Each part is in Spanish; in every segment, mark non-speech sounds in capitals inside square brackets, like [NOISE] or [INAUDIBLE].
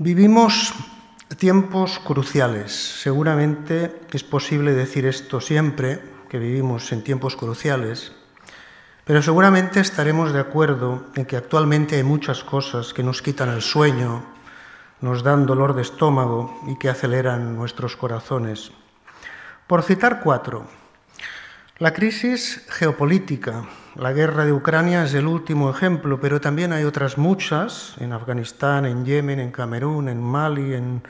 Vivimos tiempos cruciales. Seguramente es posible decir esto siempre, que vivimos en tiempos cruciales, pero seguramente estaremos de acuerdo en que actualmente hay muchas cosas que nos quitan el sueño, nos dan dolor de estómago y que aceleran nuestros corazones. Por citar cuatro, la crisis geopolítica, la guerra de Ucrania es el último ejemplo, pero también hay otras muchas, en Afganistán, en Yemen, en Camerún, en Mali, en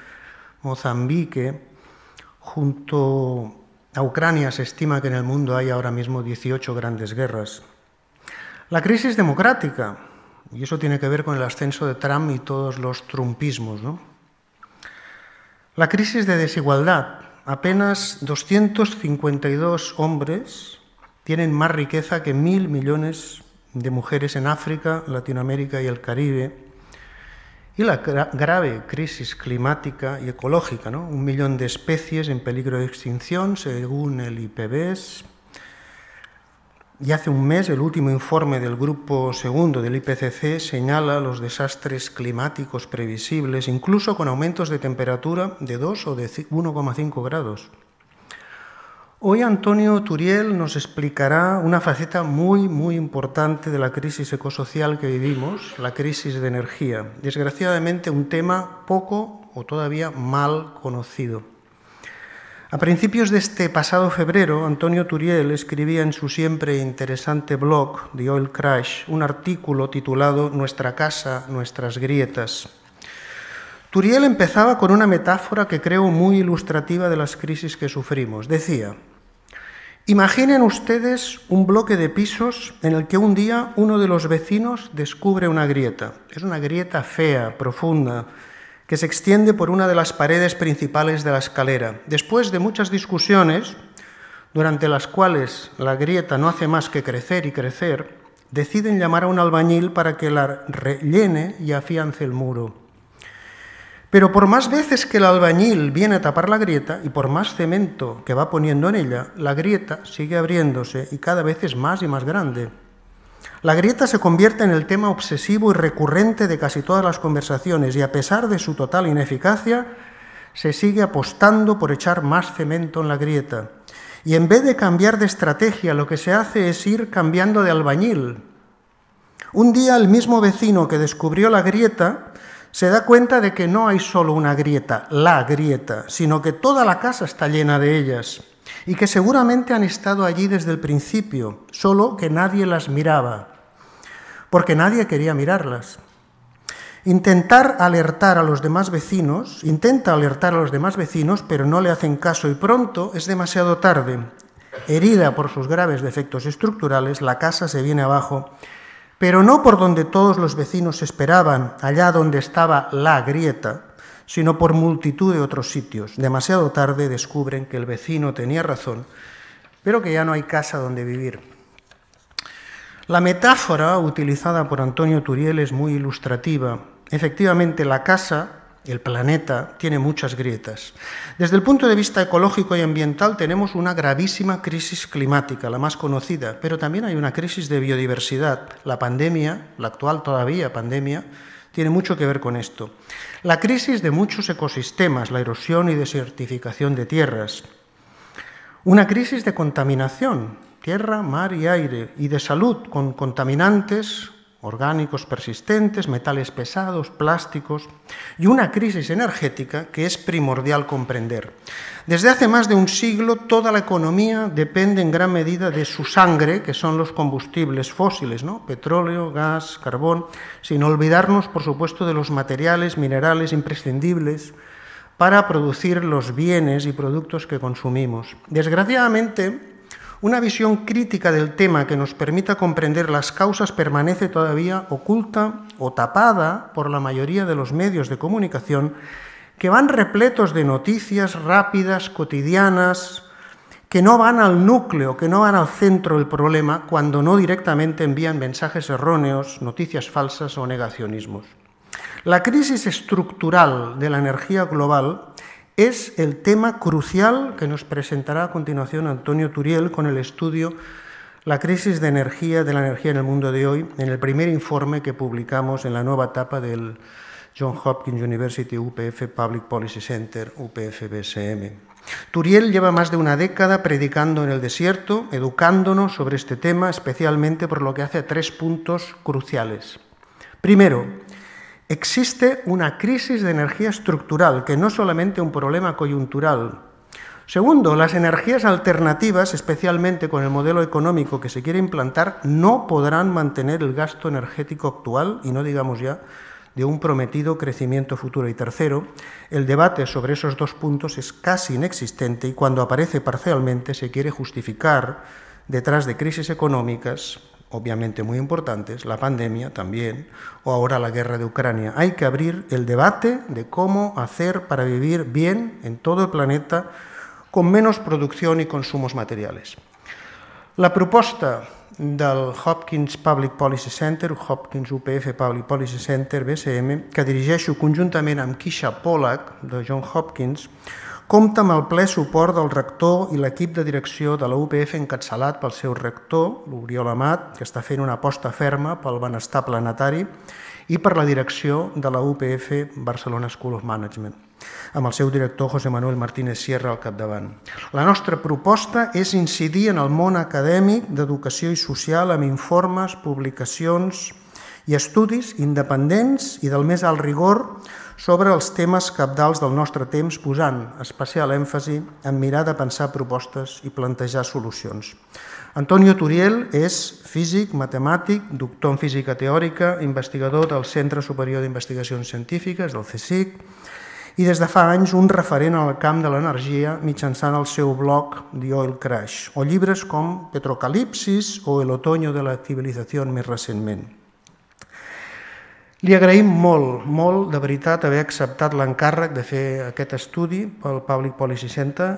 Mozambique. Junto a Ucrania se estima que en el mundo hay ahora mismo 18 grandes guerras. La crisis democrática, y eso tiene que ver con el ascenso de Trump y todos los trumpismos. La crisis de desigualdad, apenas 252 hombres tienen más riqueza que mil millones de mujeres en África, Latinoamérica y el Caribe. Y la grave crisis climática y ecológica, ¿no? un millón de especies en peligro de extinción según el IPBES. Y hace un mes el último informe del grupo segundo del IPCC señala los desastres climáticos previsibles, incluso con aumentos de temperatura de 2 o de 1,5 grados. Hoy Antonio Turiel nos explicará una faceta muy, muy importante de la crisis ecosocial que vivimos, la crisis de energía. Desgraciadamente un tema poco o todavía mal conocido. A principios de este pasado febrero, Antonio Turiel escribía en su siempre interesante blog, The Oil Crash, un artículo titulado Nuestra casa, nuestras grietas. Turiel empezaba con una metáfora que creo muy ilustrativa de las crisis que sufrimos. Decía, Imaginen ustedes un bloque de pisos en el que un día uno de los vecinos descubre una grieta. Es una grieta fea, profunda, que se extiende por una de las paredes principales de la escalera. Después de muchas discusiones, durante las cuales la grieta no hace más que crecer y crecer, deciden llamar a un albañil para que la rellene y afiance el muro. Pero por más veces que el albañil viene a tapar la grieta y por más cemento que va poniendo en ella, la grieta sigue abriéndose y cada vez es más y más grande. La grieta se convierte en el tema obsesivo y recurrente de casi todas las conversaciones y a pesar de su total ineficacia, se sigue apostando por echar más cemento en la grieta. Y en vez de cambiar de estrategia, lo que se hace es ir cambiando de albañil. Un día el mismo vecino que descubrió la grieta se da cuenta de que no hay solo una grieta, la grieta, sino que toda la casa está llena de ellas y que seguramente han estado allí desde el principio, solo que nadie las miraba, porque nadie quería mirarlas. Intentar alertar a los demás vecinos, intenta alertar a los demás vecinos, pero no le hacen caso y pronto es demasiado tarde. Herida por sus graves defectos estructurales, la casa se viene abajo pero no por donde todos los vecinos esperaban, allá donde estaba la grieta, sino por multitud de otros sitios. Demasiado tarde descubren que el vecino tenía razón, pero que ya no hay casa donde vivir. La metáfora utilizada por Antonio Turiel es muy ilustrativa. Efectivamente, la casa el planeta tiene muchas grietas. Desde el punto de vista ecológico y ambiental tenemos una gravísima crisis climática, la más conocida, pero también hay una crisis de biodiversidad. La pandemia, la actual todavía pandemia, tiene mucho que ver con esto. La crisis de muchos ecosistemas, la erosión y desertificación de tierras. Una crisis de contaminación, tierra, mar y aire, y de salud, con contaminantes orgánicos persistentes, metales pesados, plásticos y una crisis energética que es primordial comprender. Desde hace más de un siglo toda la economía depende en gran medida de su sangre, que son los combustibles fósiles, ¿no? petróleo, gas, carbón, sin olvidarnos, por supuesto, de los materiales, minerales imprescindibles para producir los bienes y productos que consumimos. Desgraciadamente, una visión crítica del tema que nos permita comprender las causas permanece todavía oculta o tapada por la mayoría de los medios de comunicación que van repletos de noticias rápidas, cotidianas, que no van al núcleo, que no van al centro del problema, cuando no directamente envían mensajes erróneos, noticias falsas o negacionismos. La crisis estructural de la energía global es el tema crucial que nos presentará a continuación Antonio Turiel con el estudio La crisis de energía de la energía en el mundo de hoy, en el primer informe que publicamos en la nueva etapa del John Hopkins University UPF Public Policy Center UPF-BSM. Turiel lleva más de una década predicando en el desierto, educándonos sobre este tema, especialmente por lo que hace a tres puntos cruciales. Primero, Existe una crisis de energía estructural, que no es solamente un problema coyuntural. Segundo, las energías alternativas, especialmente con el modelo económico que se quiere implantar, no podrán mantener el gasto energético actual, y no digamos ya de un prometido crecimiento futuro. Y tercero, el debate sobre esos dos puntos es casi inexistente y cuando aparece parcialmente se quiere justificar detrás de crisis económicas obviamente muy importantes, la pandemia también, o ahora la guerra de Ucrania. Hay que abrir el debate de cómo hacer para vivir bien en todo el planeta con menos producción y consumos materiales. La propuesta del Hopkins Public Policy Center, Hopkins UPF Public Policy Center, BCM, que dirigeixo conjuntament amb Kisha Pollack, de John Hopkins, Compta amb el ple suport del rector i l'equip de direcció de la UPF encatçalat pel seu rector, l'Oriol Amat, que està fent una aposta ferma pel benestar planetari i per la direcció de la UPF Barcelona School of Management, amb el seu director José Manuel Martínez Sierra al capdavant. La nostra proposta és incidir en el món acadèmic d'educació i social amb informes, publicacions i estudis independents i del més alt rigor sobre els temes capdals del nostre temps, posant especial èmfasi en mirar de pensar propostes i plantejar solucions. Antonio Turiel és físic, matemàtic, doctor en física teòrica, investigador del Centre Superior d'Investigacions Científiques, del CSIC, i des de fa anys un referent al camp de l'energia mitjançant el seu blog The Oil Crash, o llibres com Petrocalipsis o El otoño de la civilització més recentment. Li agraïm molt, molt, de veritat, haver acceptat l'encàrrec de fer aquest estudi pel Public Policy Center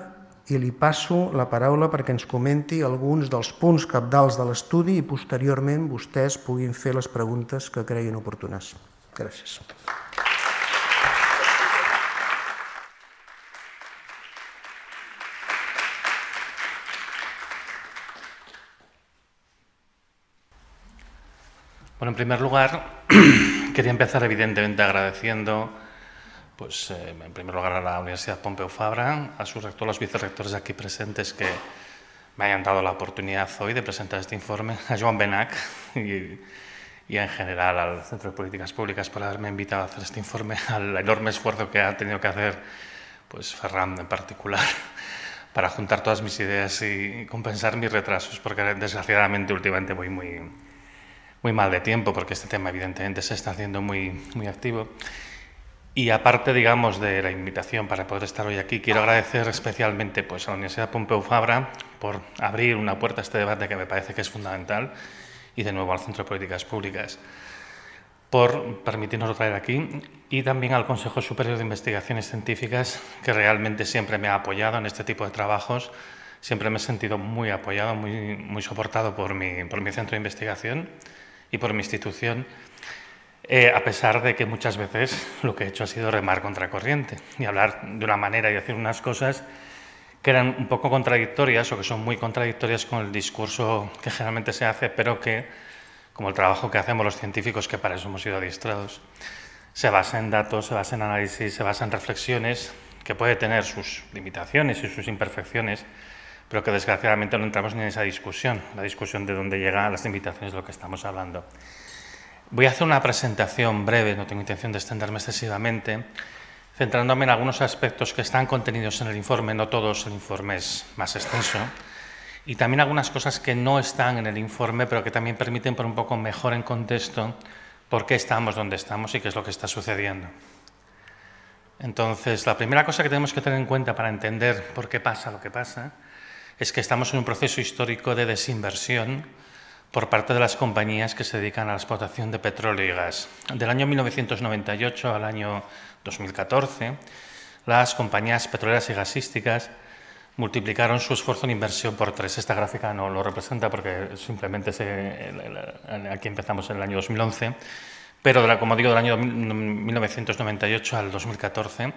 i li passo la paraula perquè ens comenti alguns dels punts capdals de l'estudi i posteriorment vostès puguin fer les preguntes que creguin oportunes. Gràcies. Bueno, en primer lugar, Quería empezar, evidentemente, agradeciendo, pues, eh, en primer lugar, a la Universidad Pompeu Fabra, a sus rectores, los vicerrectores aquí presentes que me hayan dado la oportunidad hoy de presentar este informe, a Joan Benac y, y, en general al Centro de Políticas Públicas por haberme invitado a hacer este informe, [LAUGHS] al enorme esfuerzo que ha tenido que hacer pues, Ferran en particular [LAUGHS] para juntar todas mis ideas y compensar mis retrasos, porque desgraciadamente últimamente voy muy, muy mal de tiempo, porque este tema evidentemente se está haciendo muy, muy activo. Y aparte, digamos, de la invitación para poder estar hoy aquí, quiero agradecer especialmente pues, a la Universidad Pompeu Fabra por abrir una puerta a este debate que me parece que es fundamental, y de nuevo al Centro de Políticas Públicas por permitirnos traer aquí y también al Consejo Superior de Investigaciones Científicas, que realmente siempre me ha apoyado en este tipo de trabajos. Siempre me he sentido muy apoyado, muy, muy soportado por mi, por mi centro de investigación y por mi institución, eh, a pesar de que muchas veces lo que he hecho ha sido remar contracorriente y hablar de una manera y decir unas cosas que eran un poco contradictorias o que son muy contradictorias con el discurso que generalmente se hace, pero que, como el trabajo que hacemos los científicos, que para eso hemos sido adiestrados, se basa en datos, se basa en análisis, se basa en reflexiones, que puede tener sus limitaciones y sus imperfecciones, pero que desgraciadamente no entramos ni en esa discusión, la discusión de dónde llegan las invitaciones de lo que estamos hablando. Voy a hacer una presentación breve, no tengo intención de extenderme excesivamente, centrándome en algunos aspectos que están contenidos en el informe, no todos, el informe es más extenso, y también algunas cosas que no están en el informe, pero que también permiten poner un poco mejor en contexto por qué estamos donde estamos y qué es lo que está sucediendo. Entonces, la primera cosa que tenemos que tener en cuenta para entender por qué pasa lo que pasa es que estamos en un proceso histórico de desinversión por parte de las compañías que se dedican a la explotación de petróleo y gas. Del año 1998 al año 2014, las compañías petroleras y gasísticas multiplicaron su esfuerzo en inversión por tres. Esta gráfica no lo representa porque simplemente aquí empezamos en el año 2011, pero de la, como digo, del año 1998 al 2014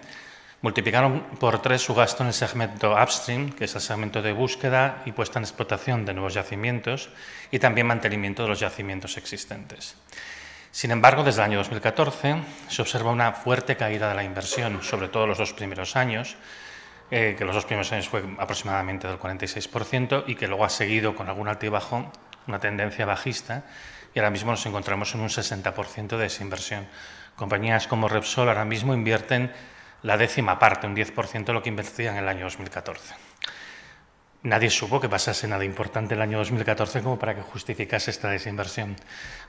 Multiplicaron por tres su gasto en el segmento upstream, que es el segmento de búsqueda y puesta en explotación de nuevos yacimientos, y también mantenimiento de los yacimientos existentes. Sin embargo, desde el año 2014 se observa una fuerte caída de la inversión, sobre todo los dos primeros años, eh, que los dos primeros años fue aproximadamente del 46% y que luego ha seguido con algún altibajo una tendencia bajista y ahora mismo nos encontramos en un 60% de desinversión. Compañías como Repsol ahora mismo invierten la décima parte, un 10% de lo que invertían en el año 2014. Nadie supo que pasase nada importante en el año 2014 como para que justificase esta desinversión.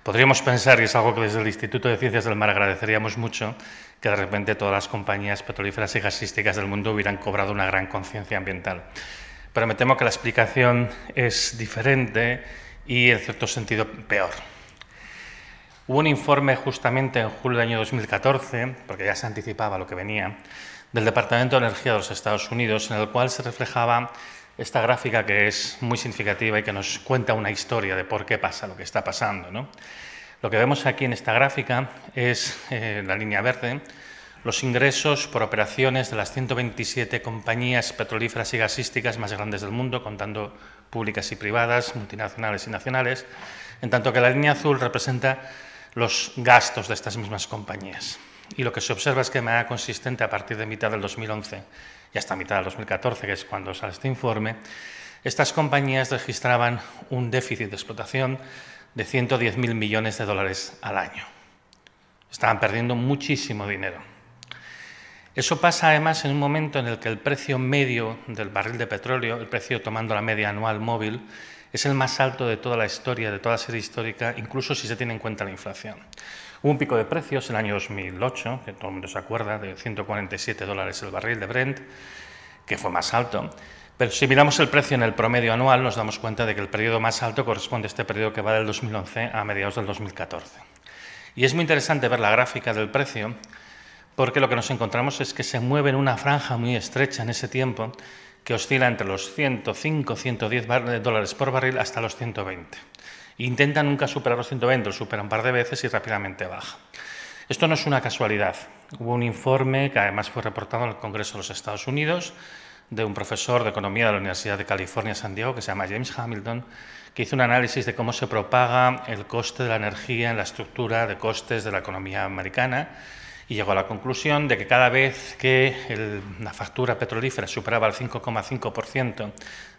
Podríamos pensar, y es algo que desde el Instituto de Ciencias del Mar agradeceríamos mucho, que de repente todas las compañías petrolíferas y gasísticas del mundo hubieran cobrado una gran conciencia ambiental. Pero me temo que la explicación es diferente y, en cierto sentido, peor. Hubo un informe justamente en julio del año 2014, porque ya se anticipaba lo que venía, del Departamento de Energía de los Estados Unidos, en el cual se reflejaba esta gráfica que es muy significativa y que nos cuenta una historia de por qué pasa lo que está pasando. ¿no? Lo que vemos aquí en esta gráfica es eh, la línea verde, los ingresos por operaciones de las 127 compañías petrolíferas y gasísticas más grandes del mundo, contando públicas y privadas, multinacionales y nacionales, en tanto que la línea azul representa los gastos de estas mismas compañías. Y lo que se observa es que de manera consistente a partir de mitad del 2011 y hasta mitad del 2014, que es cuando sale este informe, estas compañías registraban un déficit de explotación de 110.000 millones de dólares al año. Estaban perdiendo muchísimo dinero. Eso pasa además en un momento en el que el precio medio del barril de petróleo, el precio tomando la media anual móvil, es el más alto de toda la historia, de toda la serie histórica, incluso si se tiene en cuenta la inflación. Hubo un pico de precios en el año 2008, que todo el mundo se acuerda, de 147 dólares el barril de Brent, que fue más alto. Pero si miramos el precio en el promedio anual, nos damos cuenta de que el periodo más alto corresponde a este periodo que va del 2011 a mediados del 2014. Y es muy interesante ver la gráfica del precio, porque lo que nos encontramos es que se mueve en una franja muy estrecha en ese tiempo, que oscila entre los 105-110 eh, dólares por barril hasta los 120. Intenta nunca superar los 120, lo supera un par de veces y rápidamente baja. Esto no es una casualidad. Hubo un informe que además fue reportado en el Congreso de los Estados Unidos de un profesor de economía de la Universidad de California, San Diego, que se llama James Hamilton, que hizo un análisis de cómo se propaga el coste de la energía en la estructura de costes de la economía americana y llegó a la conclusión de que cada vez que la factura petrolífera superaba el 5,5%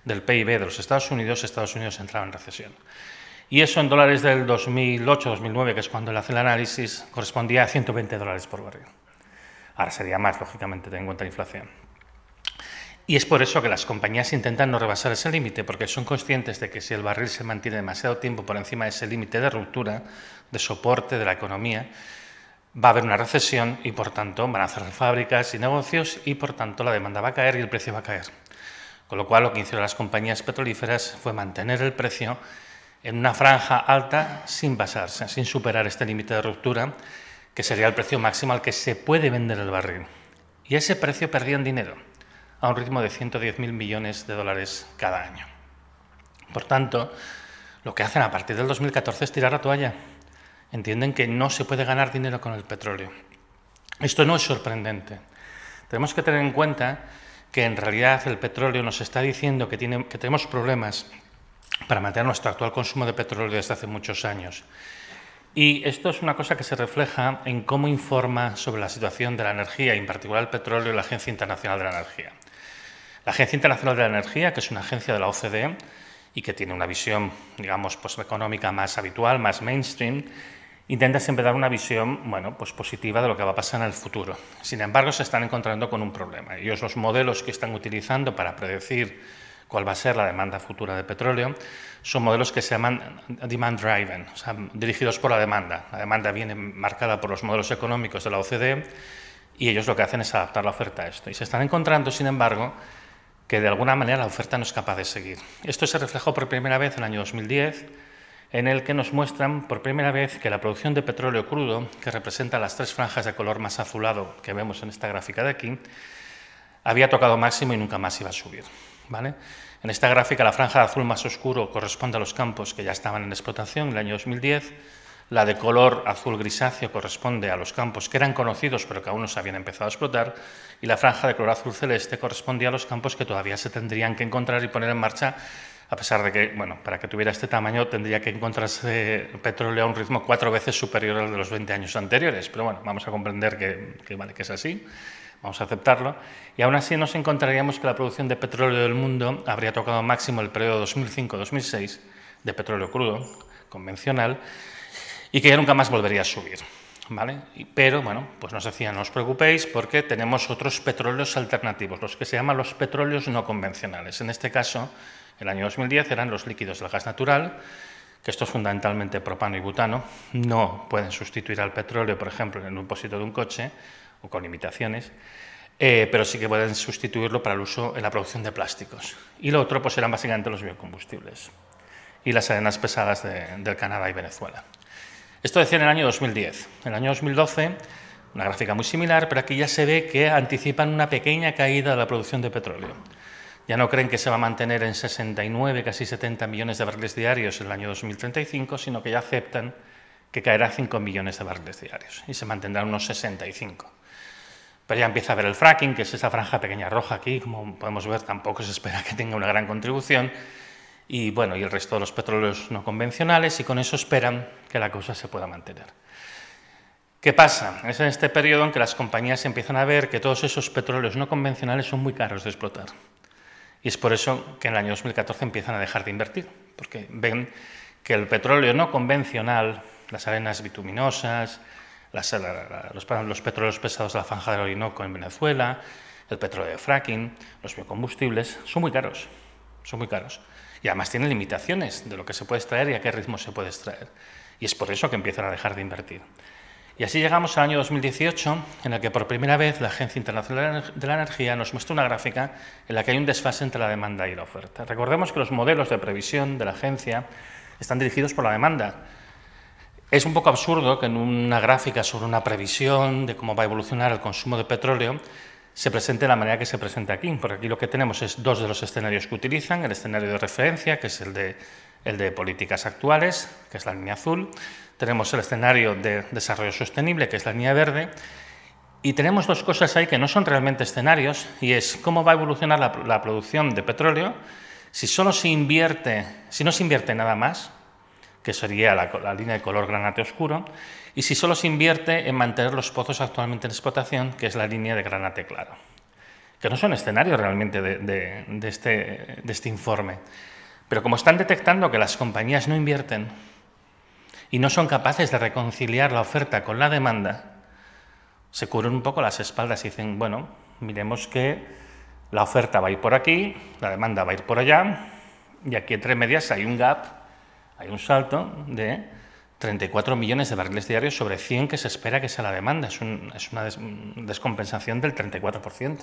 del PIB de los Estados Unidos, Estados Unidos entraba en recesión. Y eso en dólares del 2008-2009, que es cuando él hace el análisis, correspondía a 120 dólares por barril. Ahora sería más, lógicamente, teniendo en cuenta la inflación. Y es por eso que las compañías intentan no rebasar ese límite, porque son conscientes de que si el barril se mantiene demasiado tiempo por encima de ese límite de ruptura, de soporte de la economía, va a haber una recesión y por tanto van a cerrar fábricas y negocios y por tanto la demanda va a caer y el precio va a caer. Con lo cual lo que hicieron las compañías petrolíferas fue mantener el precio en una franja alta sin basarse, sin superar este límite de ruptura, que sería el precio máximo al que se puede vender el barril. Y ese precio perdían dinero, a un ritmo de 110.000 millones de dólares cada año. Por tanto, lo que hacen a partir del 2014 es tirar la toalla entienden que no se puede ganar dinero con el petróleo. Esto no es sorprendente. Tenemos que tener en cuenta que en realidad el petróleo nos está diciendo que, tiene, que tenemos problemas para mantener nuestro actual consumo de petróleo desde hace muchos años. Y esto es una cosa que se refleja en cómo informa sobre la situación de la energía, y en particular el petróleo, la Agencia Internacional de la Energía. La Agencia Internacional de la Energía, que es una agencia de la OCDE y que tiene una visión, digamos, pues, económica más habitual, más mainstream, intenta siempre dar una visión bueno, pues positiva de lo que va a pasar en el futuro. Sin embargo, se están encontrando con un problema. Ellos los modelos que están utilizando para predecir cuál va a ser la demanda futura de petróleo son modelos que se llaman demand driven, o sea, dirigidos por la demanda. La demanda viene marcada por los modelos económicos de la OCDE y ellos lo que hacen es adaptar la oferta a esto. Y se están encontrando, sin embargo, que de alguna manera la oferta no es capaz de seguir. Esto se reflejó por primera vez en el año 2010 en el que nos muestran por primera vez que la producción de petróleo crudo, que representa las tres franjas de color más azulado que vemos en esta gráfica de aquí, había tocado máximo y nunca más iba a subir. ¿vale? En esta gráfica la franja de azul más oscuro corresponde a los campos que ya estaban en explotación en el año 2010, la de color azul grisáceo corresponde a los campos que eran conocidos pero que aún no se habían empezado a explotar, y la franja de color azul celeste correspondía a los campos que todavía se tendrían que encontrar y poner en marcha a pesar de que, bueno, para que tuviera este tamaño tendría que encontrarse petróleo a un ritmo cuatro veces superior al de los 20 años anteriores, pero bueno, vamos a comprender que, que, vale, que es así, vamos a aceptarlo, y aún así nos encontraríamos que la producción de petróleo del mundo habría tocado máximo el periodo 2005-2006 de petróleo crudo, convencional, y que ya nunca más volvería a subir. ¿Vale? Pero bueno, pues nos decían, no os preocupéis porque tenemos otros petróleos alternativos, los que se llaman los petróleos no convencionales. En este caso, el año 2010 eran los líquidos del gas natural, que esto es fundamentalmente propano y butano, no pueden sustituir al petróleo, por ejemplo, en un depósito de un coche, o con limitaciones, eh, pero sí que pueden sustituirlo para el uso en la producción de plásticos. Y lo otro pues, eran básicamente los biocombustibles y las arenas pesadas del Canadá y Venezuela. Esto decía en el año 2010. En el año 2012, una gráfica muy similar, pero aquí ya se ve que anticipan una pequeña caída de la producción de petróleo ya no creen que se va a mantener en 69, casi 70 millones de barriles diarios en el año 2035, sino que ya aceptan que caerá 5 millones de barriles diarios y se mantendrán unos 65. Pero ya empieza a ver el fracking, que es esa franja pequeña roja aquí, como podemos ver, tampoco se espera que tenga una gran contribución. Y bueno, y el resto de los petróleos no convencionales, y con eso esperan que la cosa se pueda mantener. ¿Qué pasa? Es en este periodo en que las compañías empiezan a ver que todos esos petróleos no convencionales son muy caros de explotar. Y es por eso que en el año 2014 empiezan a dejar de invertir, porque ven que el petróleo no convencional, las arenas bituminosas, los, petróleos pesados de la franja del Orinoco en Venezuela, el petróleo de fracking, los biocombustibles, son muy caros, son muy caros. Y además tienen limitaciones de lo que se puede extraer y a qué ritmo se puede extraer. Y es por eso que empiezan a dejar de invertir. Y así llegamos al año 2018, en el que por primera vez la Agencia Internacional de la Energía nos muestra una gráfica en la que hay un desfase entre la demanda y la oferta. Recordemos que los modelos de previsión de la agencia están dirigidos por la demanda. Es un poco absurdo que en una gráfica sobre una previsión de cómo va a evolucionar el consumo de petróleo se presente de la manera que se presenta aquí, porque aquí lo que tenemos es dos de los escenarios que utilizan, el escenario de referencia, que es el de, el de políticas actuales, que es la línea azul, tenemos el escenario de desarrollo sostenible, que es la línea verde, y tenemos dos cosas ahí que no son realmente escenarios, y es cómo va a evolucionar la, producción de petróleo si solo se invierte, si no se invierte nada más, que sería la, línea de color granate oscuro, y si solo se invierte en mantener los pozos actualmente en explotación, que es la línea de granate claro, que no son escenarios realmente de, de, este, de este informe. Pero como están detectando que las compañías no invierten, y no son capaces de reconciliar la oferta con la demanda, se cubren un poco las espaldas y dicen, bueno, miremos que la oferta va a ir por aquí, la demanda va a ir por allá, y aquí entre medias hay un gap, hay un salto de 34 millones de barriles diarios sobre 100 que se espera que sea la demanda. Es, una descompensación del 34%.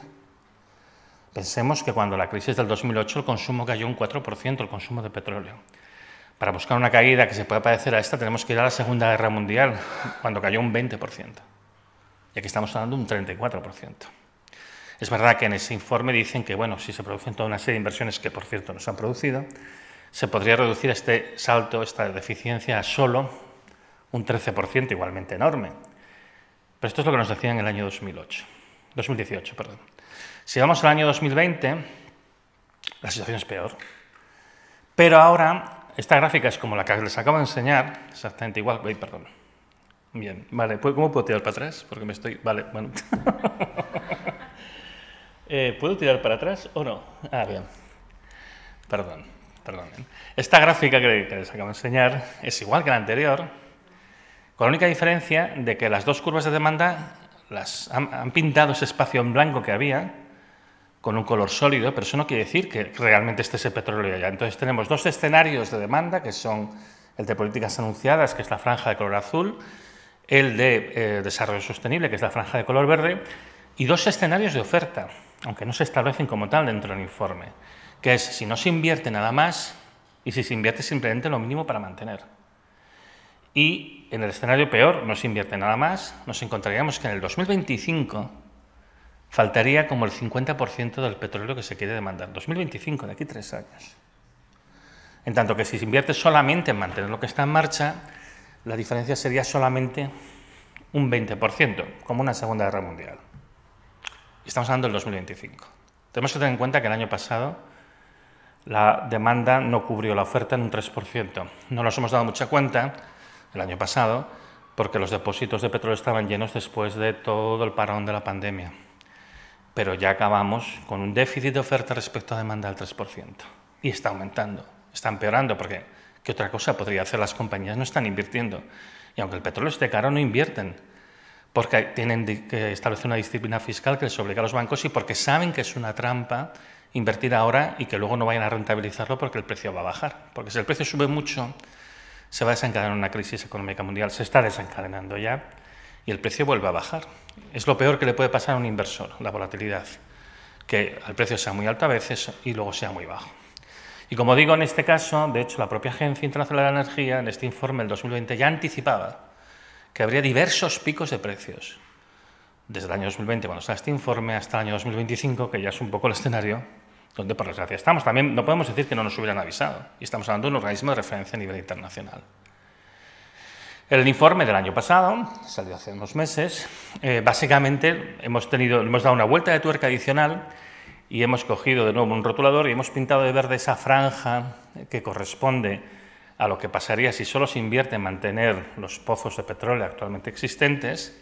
Pensemos que cuando la crisis del 2008 el consumo cayó un 4%, el consumo de petróleo para buscar una caída que se pueda parecer a esta, tenemos que ir a la Segunda Guerra Mundial, cuando cayó un 20%. Y aquí estamos hablando de un 34%. Es verdad que en ese informe dicen que, bueno, si se producen toda una serie de inversiones que, por cierto, no se han producido, se podría reducir este salto, esta deficiencia, a solo un 13%, igualmente enorme. Pero esto es lo que nos decían en el año 2008, 2018. Perdón. Si vamos al año 2020, la situación es peor. Pero ahora esta gráfica es como la que les acabo de enseñar, exactamente igual. perdón. Bien, vale, ¿cómo puedo tirar para atrás? Porque me estoy... Vale, bueno. [LAUGHS] Eh, ¿Puedo tirar para atrás o no? Ah, bien. Perdón, perdón. ¿eh? Esta gráfica que les acabo de enseñar es igual que la anterior, con la única diferencia de que las dos curvas de demanda las han pintado ese espacio en blanco que había con un color sólido, pero eso no quiere decir que realmente esté ese petróleo allá. Entonces tenemos dos escenarios de demanda, que son el de políticas anunciadas, que es la franja de color azul, el de eh, desarrollo sostenible, que es la franja de color verde, y dos escenarios de oferta, aunque no se establecen como tal dentro del informe, que es si no se invierte nada más y si se invierte simplemente lo mínimo para mantener. Y en el escenario peor, no se invierte nada más, nos encontraríamos que en el 2025 faltaría como el 50% del petróleo que se quiere demandar. 2025, de aquí tres años. En tanto que si se invierte solamente en mantener lo que está en marcha, la diferencia sería solamente un 20%, como una Segunda Guerra Mundial. Estamos hablando del 2025. Tenemos que tener en cuenta que el año pasado la demanda no cubrió la oferta en un 3%. No nos hemos dado mucha cuenta el año pasado porque los depósitos de petróleo estaban llenos después de todo el parón de la pandemia pero ya acabamos con un déficit de oferta respecto a demanda del 3%. Y está aumentando, está empeorando, porque ¿qué otra cosa podría hacer? Las compañías no están invirtiendo. Y aunque el petróleo esté caro, no invierten, porque tienen que establecer una disciplina fiscal que les obliga a los bancos y porque saben que es una trampa invertir ahora y que luego no vayan a rentabilizarlo porque el precio va a bajar. Porque si el precio sube mucho, se va a desencadenar una crisis económica mundial. Se está desencadenando ya y el precio vuelve a bajar. Es lo peor que le puede pasar a un inversor, la volatilidad, que el precio sea muy alto a veces y luego sea muy bajo. Y como digo, en este caso, de hecho, la propia Agencia Internacional de la Energía, en este informe del 2020, ya anticipaba que habría diversos picos de precios. Desde el año 2020, bueno, hasta este informe, hasta el año 2025, que ya es un poco el escenario donde, por desgracia, estamos. También no podemos decir que no nos hubieran avisado. Y estamos hablando de un organismo de referencia a nivel internacional. El informe del año pasado, salió hace unos meses, eh, básicamente hemos, tenido, hemos dado una vuelta de tuerca adicional y hemos cogido de nuevo un rotulador y hemos pintado de verde esa franja que corresponde a lo que pasaría si solo se invierte en mantener los pozos de petróleo actualmente existentes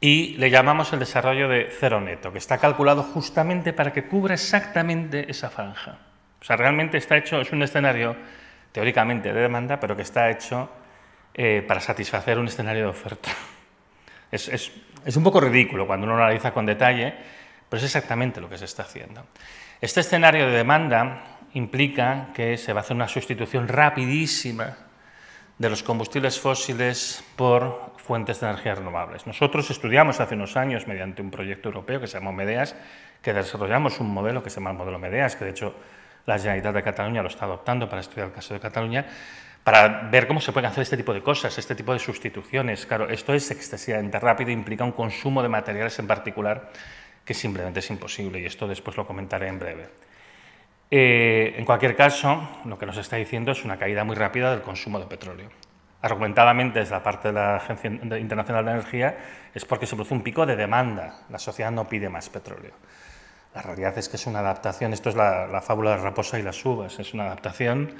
y le llamamos el desarrollo de cero neto, que está calculado justamente para que cubra exactamente esa franja. O sea, realmente está hecho, es un escenario teóricamente de demanda, pero que está hecho eh, para satisfacer un escenario de oferta. Es, un poco ridículo cuando uno lo analiza con detalle, pero es exactamente lo que se está haciendo. Este escenario de demanda implica que se va a hacer una sustitución rapidísima de los combustibles fósiles por fuentes de energías renovables. Nosotros estudiamos hace unos años, mediante un proyecto europeo que se llamó MEDEAS, que desarrollamos un modelo que se llama el modelo MEDEAS, que de hecho la Generalitat de Cataluña lo está adoptando para estudiar el caso de Cataluña, para ver cómo se pueden hacer este tipo de cosas, este tipo de sustituciones. Claro, esto es excesivamente rápido, implica un consumo de materiales en particular que simplemente es imposible, y esto después lo comentaré en breve. Eh, en cualquier caso, lo que nos está diciendo es una caída muy rápida del consumo de petróleo. Argumentadamente, desde la parte de la Agencia Internacional de Energía, es porque se produce un pico de demanda. La sociedad no pide más petróleo. La realidad es que es una adaptación, esto es la, fábula de Raposa y las uvas, es una adaptación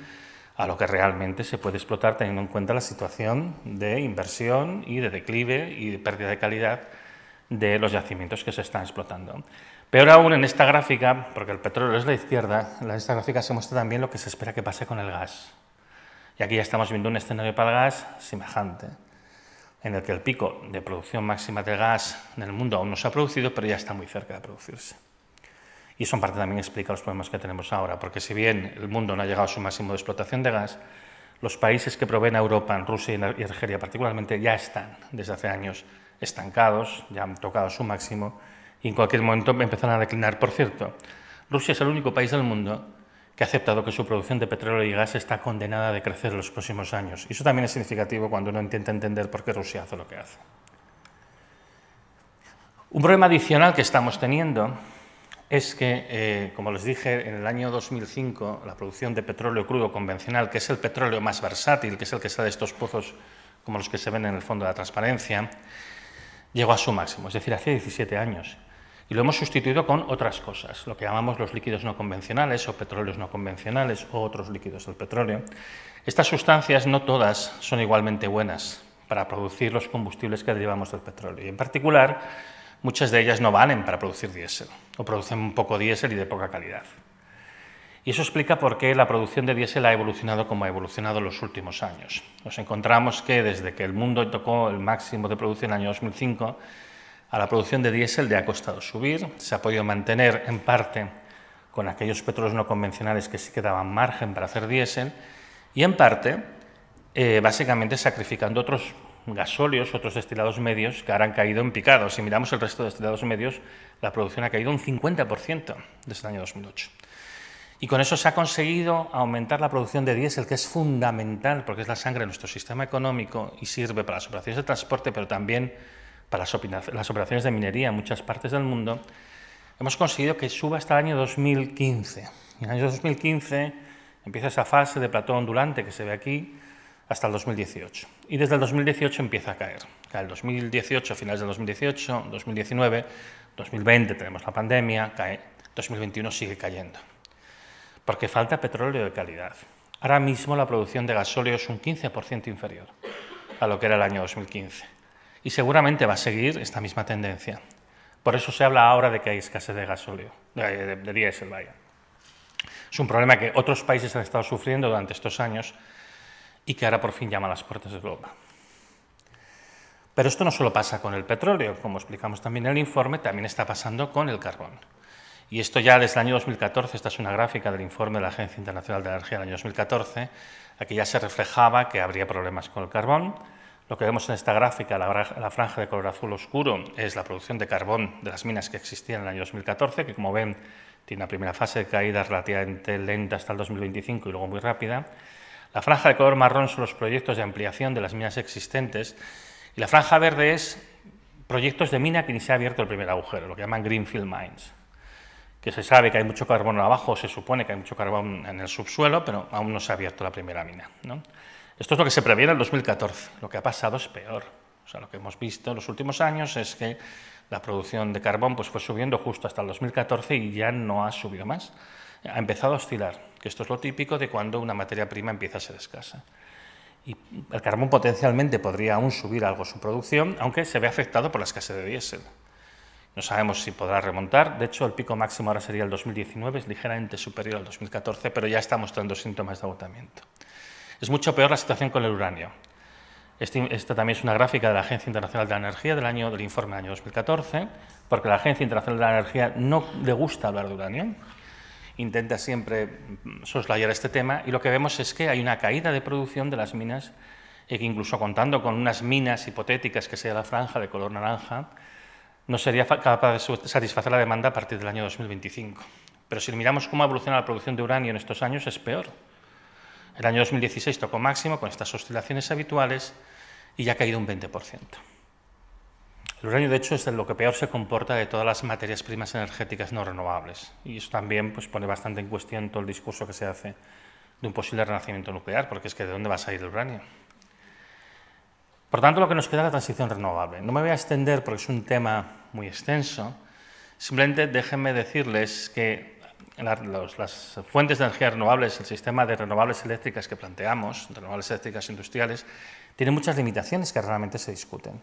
a lo que realmente se puede explotar teniendo en cuenta la situación de inversión y de declive y de pérdida de calidad de los yacimientos que se están explotando. Peor aún en esta gráfica, porque el petróleo es la izquierda, en esta gráfica se muestra también lo que se espera que pase con el gas. Y aquí ya estamos viendo un escenario para el gas semejante, en el que el pico de producción máxima de gas en el mundo aún no se ha producido, pero ya está muy cerca de producirse. Y eso en parte también explica los problemas que tenemos ahora, porque si bien el mundo no ha llegado a su máximo de explotación de gas, los países que proveen a Europa, en Rusia y Argelia particularmente, ya están desde hace años estancados, ya han tocado su máximo y en cualquier momento empezarán a declinar. Por cierto, Rusia es el único país del mundo que ha aceptado que su producción de petróleo y gas está condenada a decrecer en los próximos años. Y eso también es significativo cuando uno intenta entender por qué Rusia hace lo que hace. Un problema adicional que estamos teniendo es que, eh, como les dije, en el año 2005 la producción de petróleo crudo convencional, que es el petróleo más versátil, que es el que sale de estos pozos como los que se ven en el fondo de la transparencia, llegó a su máximo, es decir, hace 17 años. Y lo hemos sustituido con otras cosas, lo que llamamos los líquidos no convencionales o petróleos no convencionales o otros líquidos del petróleo. Estas sustancias no todas son igualmente buenas para producir los combustibles que derivamos del petróleo. Y en particular, muchas de ellas no valen para producir diésel, o producen poco diésel y de poca calidad. Y eso explica por qué la producción de diésel ha evolucionado como ha evolucionado en los últimos años. Nos encontramos que desde que el mundo tocó el máximo de producción en el año 2005, a la producción de diésel le ha costado subir, se ha podido mantener en parte con aquellos petróleos no convencionales que sí quedaban margen para hacer diésel, y en parte, eh, básicamente sacrificando otros gasóleos, otros destilados medios, que ahora han caído en picado. Si miramos el resto de destilados medios, la producción ha caído un 50% desde el año 2008. Y con eso se ha conseguido aumentar la producción de diésel, que es fundamental porque es la sangre de nuestro sistema económico y sirve para las operaciones de transporte, pero también para las operaciones de minería en muchas partes del mundo. Hemos conseguido que suba hasta el año 2015. En el año 2015 empieza esa fase de platón ondulante que se ve aquí, hasta el 2018. Y desde el 2018 empieza a caer. Cae el 2018, finales del 2018, 2019, 2020 tenemos la pandemia, cae, 2021 sigue cayendo. Porque falta petróleo de calidad. Ahora mismo la producción de gasóleo es un 15% inferior a lo que era el año 2015. Y seguramente va a seguir esta misma tendencia. Por eso se habla ahora de que hay escasez de gasóleo, de, de, vaya. Es un problema que otros países han estado sufriendo durante estos años y que ahora por fin llama a las puertas de Europa. Pero esto no solo pasa con el petróleo, como explicamos también en el informe, también está pasando con el carbón. Y esto ya desde el año 2014, esta es una gráfica del informe de la Agencia Internacional de Energía del año 2014, aquí ya se reflejaba que habría problemas con el carbón. Lo que vemos en esta gráfica, la franja de color azul oscuro, es la producción de carbón de las minas que existían en el año 2014, que como ven tiene una primera fase de caída relativamente lenta hasta el 2025 y luego muy rápida. La franja de color marrón son los proyectos de ampliación de las minas existentes y la franja verde es proyectos de mina que ni se ha abierto el primer agujero, lo que llaman Greenfield Mines, que se sabe que hay mucho carbón abajo, se supone que hay mucho carbón en el subsuelo, pero aún no se ha abierto la primera mina. Esto es lo que se previene en el 2014, lo que ha pasado es peor. O sea, lo que hemos visto en los últimos años es que la producción de carbón pues, fue subiendo justo hasta el 2014 y ya no ha subido más ha empezado a oscilar, que esto es lo típico de cuando una materia prima empieza a ser escasa. Y el carbón potencialmente podría aún subir algo su producción, aunque se ve afectado por la escasez de diésel. No sabemos si podrá remontar. De hecho, el pico máximo ahora sería el 2019, es ligeramente superior al 2014, pero ya está mostrando síntomas de agotamiento. Es mucho peor la situación con el uranio. Este, esta también es una gráfica de la Agencia Internacional de la Energía del, año, del informe del año 2014, porque la Agencia Internacional de la Energía no le gusta hablar de uranio intenta siempre soslayar este tema y lo que vemos es que hay una caída de producción de las minas y e que incluso contando con unas minas hipotéticas que sea la franja de color naranja, no sería capaz de satisfacer la demanda a partir del año 2025. Pero si miramos cómo ha evolucionado la producción de uranio en estos años, es peor. El año 2016 tocó máximo con estas oscilaciones habituales y ya ha caído un 20%. El uranio, de hecho, es lo que peor se comporta de todas las materias primas energéticas no renovables. Y eso también pues, pone bastante en cuestión todo el discurso que se hace de un posible renacimiento nuclear, porque es que de dónde va a salir el uranio. Por tanto, lo que nos queda es la transición renovable. No me voy a extender porque es un tema muy extenso. Simplemente déjenme decirles que las fuentes de energía renovables, el sistema de renovables eléctricas que planteamos, renovables eléctricas industriales, tiene muchas limitaciones que realmente se discuten.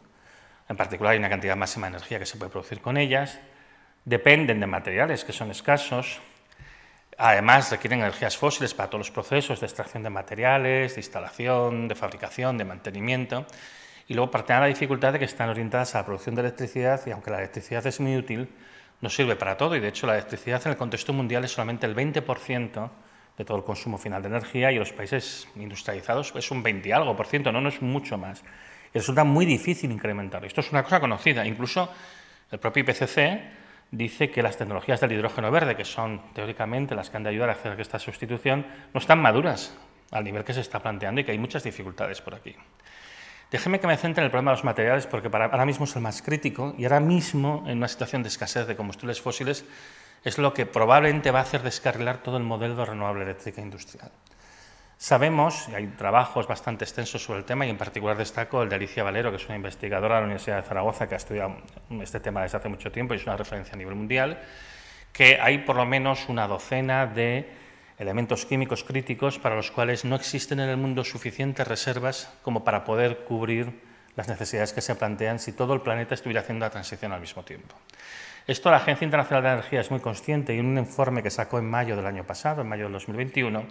En particular, hay una cantidad máxima de energía que se puede producir con ellas. Dependen de materiales que son escasos. Además, requieren energías fósiles para todos los procesos de extracción de materiales, de instalación, de fabricación, de mantenimiento. Y luego parten de la dificultad de que están orientadas a la producción de electricidad y aunque la electricidad es muy útil, no sirve para todo y de hecho la electricidad en el contexto mundial es solamente el 20% de todo el consumo final de energía y en los países industrializados es un 20 algo por ciento, no es mucho más y resulta muy difícil incrementar. Esto es una cosa conocida. Incluso el propio IPCC dice que las tecnologías del hidrógeno verde, que son teóricamente las que han de ayudar a hacer esta sustitución, no están maduras al nivel que se está planteando y que hay muchas dificultades por aquí. Déjeme que me centre en el problema de los materiales porque ahora mismo es el más crítico y ahora mismo en una situación de escasez de combustibles fósiles es lo que probablemente va a hacer descarrilar todo el modelo de renovable eléctrica industrial. Sabemos, y hay trabajos bastante extensos sobre el tema, y en particular destaco el de Alicia Valero, que es una investigadora de la Universidad de Zaragoza que ha estudiado este tema desde hace mucho tiempo y es una referencia a nivel mundial, que hay por lo menos una docena de elementos químicos críticos para los cuales no existen en el mundo suficientes reservas como para poder cubrir las necesidades que se plantean si todo el planeta estuviera haciendo la transición al mismo tiempo. Esto la Agencia Internacional de Energía es muy consciente y en un informe que sacó en mayo del año pasado, en mayo del 2021,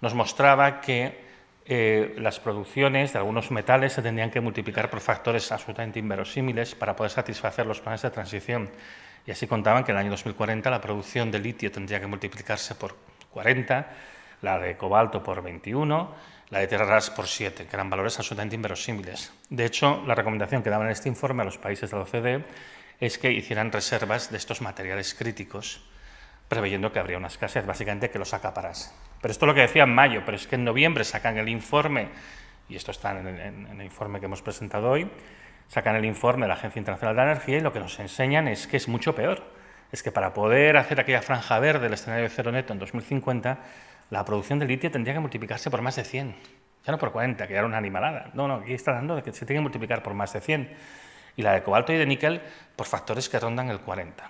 nos mostraba que eh, las producciones de algunos metales se tendrían que multiplicar por factores absolutamente inverosímiles para poder satisfacer los planes de transición. Y así contaban que en el año 2040 la producción de litio tendría que multiplicarse por 40, la de cobalto por 21, la de tierras por 7, que eran valores absolutamente inverosímiles. De hecho, la recomendación que daban en este informe a los países de la OCDE es que hicieran reservas de estos materiales críticos, preveyendo que habría una escasez, básicamente que los acaparase. Pero esto es lo que decía en mayo, pero es que en noviembre sacan el informe, y esto está en, el informe que hemos presentado hoy, sacan el informe de la Agencia Internacional de Energía y lo que nos enseñan es que es mucho peor. Es que para poder hacer aquella franja verde del escenario de cero neto en 2050, la producción de litio tendría que multiplicarse por más de 100. Ya no por 40, que era una animalada. No, no, aquí está hablando de que se tiene que multiplicar por más de 100. Y la de cobalto y de níquel por factores que rondan el 40.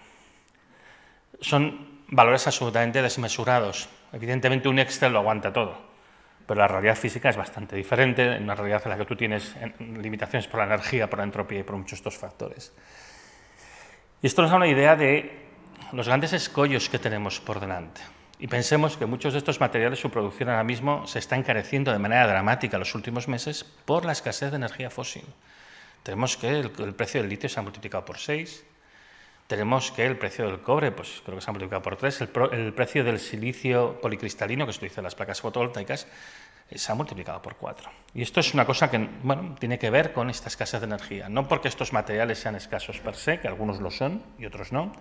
Son valores absolutamente desmesurados. Evidentemente un Excel lo aguanta todo, pero la realidad física es bastante diferente, en una realidad en la que tú tienes limitaciones por la energía, por la entropía y por muchos estos factores. Y esto nos da una idea de los grandes escollos que tenemos por delante. Y pensemos que muchos de estos materiales, su producción ahora mismo se está encareciendo de manera dramática en los últimos meses por la escasez de energía fósil. Tenemos que el, precio del litio se ha multiplicado por 6, tenemos que el precio del cobre, pues creo que se ha multiplicado por tres, el, precio del silicio policristalino que se utiliza en las placas fotovoltaicas eh, se ha multiplicado por cuatro. Y esto es una cosa que bueno, tiene que ver con esta escasez de energía. No porque estos materiales sean escasos per se, que algunos lo son y otros no,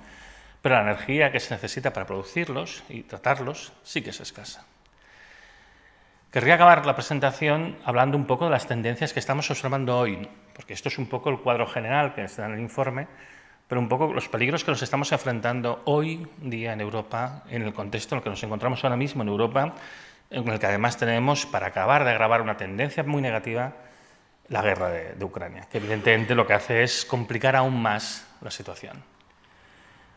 pero la energía que se necesita para producirlos y tratarlos sí que es escasa. Querría acabar la presentación hablando un poco de las tendencias que estamos observando hoy, porque esto es un poco el cuadro general que está en el informe, pero un poco los peligros que nos estamos enfrentando hoy día en Europa, en el contexto en el que nos encontramos ahora mismo en Europa, en el que además tenemos, para acabar de agravar una tendencia muy negativa, la guerra de, Ucrania, que evidentemente lo que hace es complicar aún más la situación.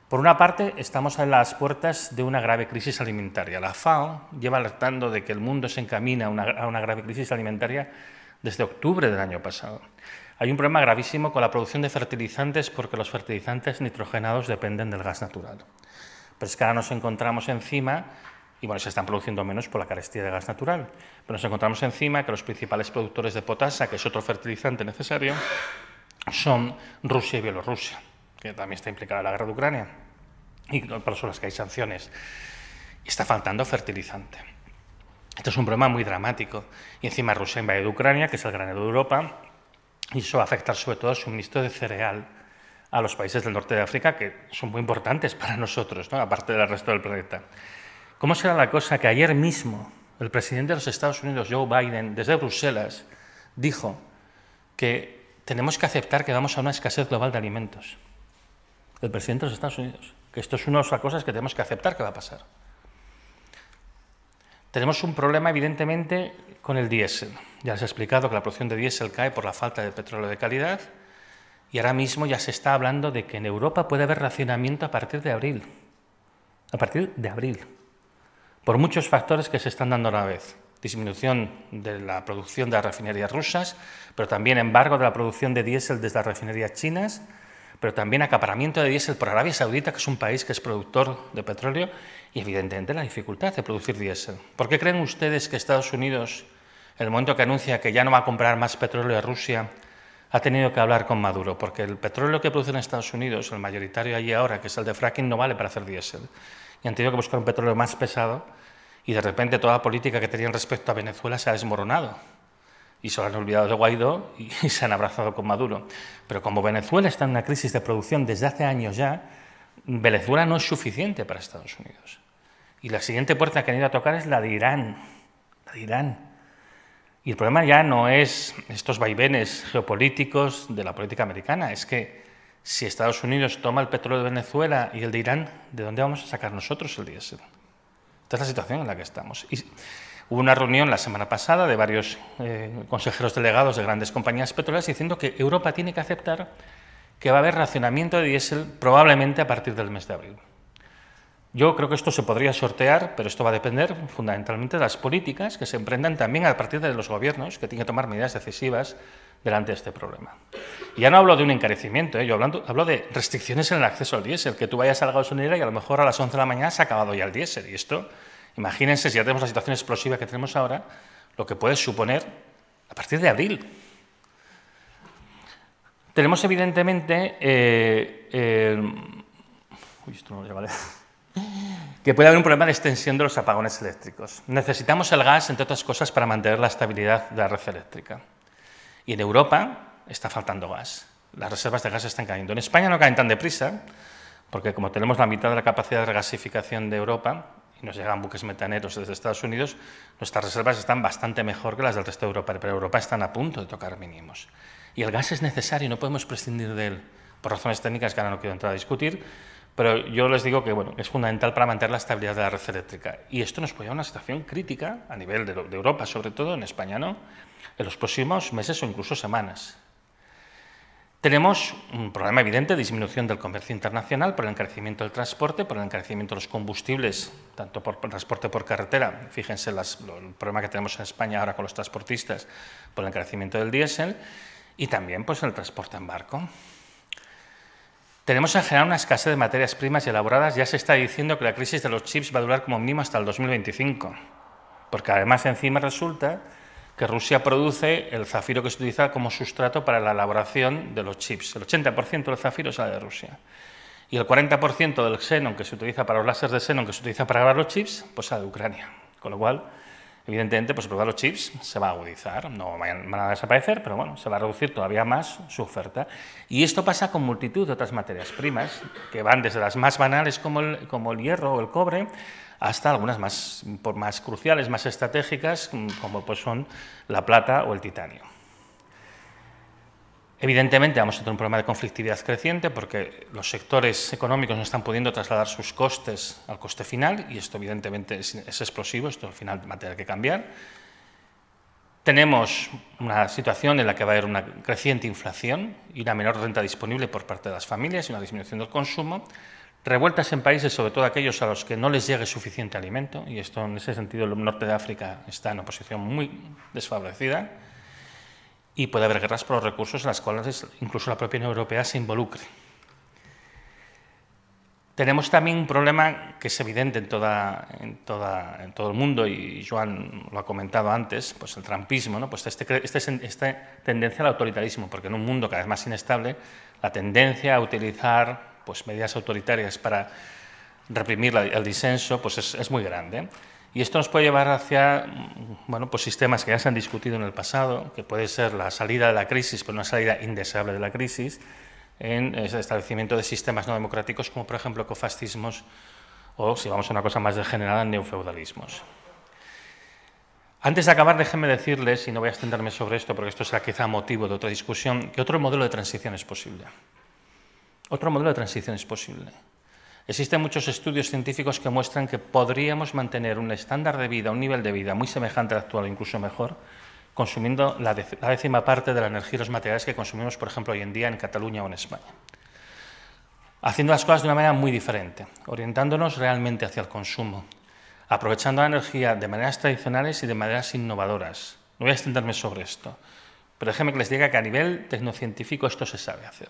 Por una parte, estamos a las puertas de una grave crisis alimentaria. La FAO lleva alertando de que el mundo se encamina a una grave crisis alimentaria desde octubre del año pasado. Hay un problema gravísimo con la producción de fertilizantes porque los fertilizantes nitrogenados dependen del gas natural. Pero es que ahora nos encontramos encima, y bueno, se están produciendo menos por la carestía de gas natural, pero nos encontramos encima que los principales productores de potasa, que es otro fertilizante necesario, son Rusia y Bielorrusia, que también está implicada en la guerra de Ucrania, y por eso las que hay sanciones. Y está faltando fertilizante. Esto es un problema muy dramático. Y encima Rusia invade Ucrania, que es el granero de Europa, y eso va afectar sobre todo al suministro de cereal a los países del norte de África, que son muy importantes para nosotros, aparte del resto del planeta. ¿Cómo será la cosa que ayer mismo el presidente de los Estados Unidos, Joe Biden, desde Bruselas, dijo que tenemos que aceptar que vamos a una escasez global de alimentos? El presidente de los Estados Unidos, que esto es una de las cosas que tenemos que aceptar que va a pasar. Tenemos un problema, evidentemente, con el diésel. Ya les he explicado que la producción de diésel cae por la falta de petróleo de calidad y ahora mismo ya se está hablando de que en Europa puede haber racionamiento a partir de abril. A partir de abril. Por muchos factores que se están dando a la vez. Disminución de la producción de las refinerías rusas, pero también embargo de la producción de diésel desde las refinerías chinas, pero también acaparamiento de diésel por Arabia Saudita, que es un país que es productor de petróleo, y evidentemente la dificultad de producir diésel. ¿Por qué creen ustedes que Estados Unidos, en el momento que anuncia que ya no va a comprar más petróleo a Rusia, ha tenido que hablar con Maduro? Porque el petróleo que producen en Estados Unidos, el mayoritario allí ahora, que es el de fracking, no vale para hacer diésel. Y han tenido que buscar un petróleo más pesado y de repente toda la política que tenían respecto a Venezuela se ha desmoronado. Y se han olvidado de Guaidó [LAUGHS] y se han abrazado con Maduro. Pero como Venezuela está en una crisis de producción desde hace años ya, Venezuela no es suficiente para Estados Unidos. Y la siguiente puerta que han ido a tocar es la de Irán. La de Irán. Y el problema ya no es estos vaivenes geopolíticos de la política americana, es que si Estados Unidos toma el petróleo de Venezuela y el de Irán, ¿de dónde vamos a sacar nosotros el diésel? Esta es la situación en la que estamos. Y hubo una reunión la semana pasada de varios eh, consejeros delegados de grandes compañías petroleras diciendo que Europa tiene que aceptar que va a haber racionamiento de diésel probablemente a partir del mes de abril. Yo creo que esto se podría sortear, pero esto va a depender fundamentalmente de las políticas que se emprendan también a partir de los gobiernos, que tienen que tomar medidas decisivas delante de este problema. Y ya no hablo de un encarecimiento, ¿eh? yo hablando, hablo de restricciones en el acceso al diésel, que tú vayas a la gasolinera y a lo mejor a las 11 de la mañana se ha acabado ya el diésel. Y esto, imagínense, si ya tenemos la situación explosiva que tenemos ahora, lo que puede suponer a partir de abril. Tenemos evidentemente... Eh, eh, uy, esto no lo que puede haber un problema de extensión de los apagones eléctricos. Necesitamos el gas, entre otras cosas, para mantener la estabilidad de la red eléctrica. Y en Europa está faltando gas. Las reservas de gas están cayendo. En España no caen tan deprisa, porque como tenemos la mitad de la capacidad de regasificación de Europa, y nos llegan buques metaneros desde Estados Unidos, nuestras reservas están bastante mejor que las del resto de Europa, pero Europa están a punto de tocar mínimos. Y el gas es necesario, no podemos prescindir de él. Por razones técnicas que ahora no quiero entrar a discutir, pero yo les digo que es fundamental para mantener la estabilidad de la red eléctrica. Y esto nos puede a una situación crítica a nivel de, Europa, sobre todo en España, ¿no? en los próximos meses o incluso semanas. Tenemos un problema evidente de disminución del comercio internacional por el encarecimiento del transporte, por el encarecimiento de los combustibles, tanto por transporte por carretera, fíjense el problema que tenemos en España ahora con los transportistas, por el encarecimiento del diésel, y también pues, el transporte en barco. Tenemos en general una escasez de materias primas y elaboradas. Ya se está diciendo que la crisis de los chips va a durar como mínimo hasta el 2025. Porque además encima resulta que Rusia produce el zafiro que se utiliza como sustrato para la elaboración de los chips. El 80% del zafiro sale de Rusia. Y el 40% del xenon que se utiliza para los láseres de xenon que se utiliza para grabar los chips, pues sale de Ucrania. Con lo cual, evidentemente, pues el los chips se va a agudizar, no van a desaparecer, pero bueno, se va a reducir todavía más su oferta. Y esto pasa con multitud de otras materias primas, que van desde las más banales como el, como el hierro o el cobre, hasta algunas más, más cruciales, más estratégicas, como pues son la plata o el titanio. Evidentemente vamos a tener un problema de conflictividad creciente porque los sectores económicos no están pudiendo trasladar sus costes al coste final y esto evidentemente es, explosivo, esto al final va a tener que cambiar. Tenemos una situación en la que va a haber una creciente inflación y una menor renta disponible por parte de las familias y una disminución del consumo, revueltas en países, sobre todo aquellos a los que no les llegue suficiente alimento, y esto en ese sentido el norte de África está en una posición muy desfavorecida y puede haber guerras por los recursos en las cuales incluso la propia Unión Europea se involucre. Tenemos también un problema que es evidente en, todo el mundo, y Joan lo ha comentado antes, pues el trampismo, ¿no? Pues este este esta tendencia al autoritarismo, porque en un mundo cada vez más inestable, la tendencia a utilizar pues, medidas autoritarias para reprimir el disenso pues es muy grande. Y esto nos puede llevar hacia mm, pues sistemas que ya se han discutido en el pasado, que puede ser la salida de la crisis, pero una salida indeseable de la crisis, en el establecimiento de sistemas no democráticos como por ejemplo ecofascismos o, si vamos a una cosa más degenerada, neofeudalismos. Antes de acabar, déjenme decirles, y no voy a extenderme sobre esto porque esto será quizá motivo de otra discusión, que otro modelo de transición es posible. Otro modelo de transición es posible. Existen muchos estudios científicos que muestran que podríamos mantener un estándar de vida, un nivel de vida muy semejante al actual, incluso mejor, consumiendo la, décima parte de la energía y los materiales que consumimos, por ejemplo, hoy en día en Cataluña o en España. Haciendo las cosas de una manera muy diferente, orientándonos realmente hacia el consumo, aprovechando la energía de maneras tradicionales y de maneras innovadoras. No voy a extenderme sobre esto, pero déjenme que les diga que a nivel tecnocientífico esto se sabe hacer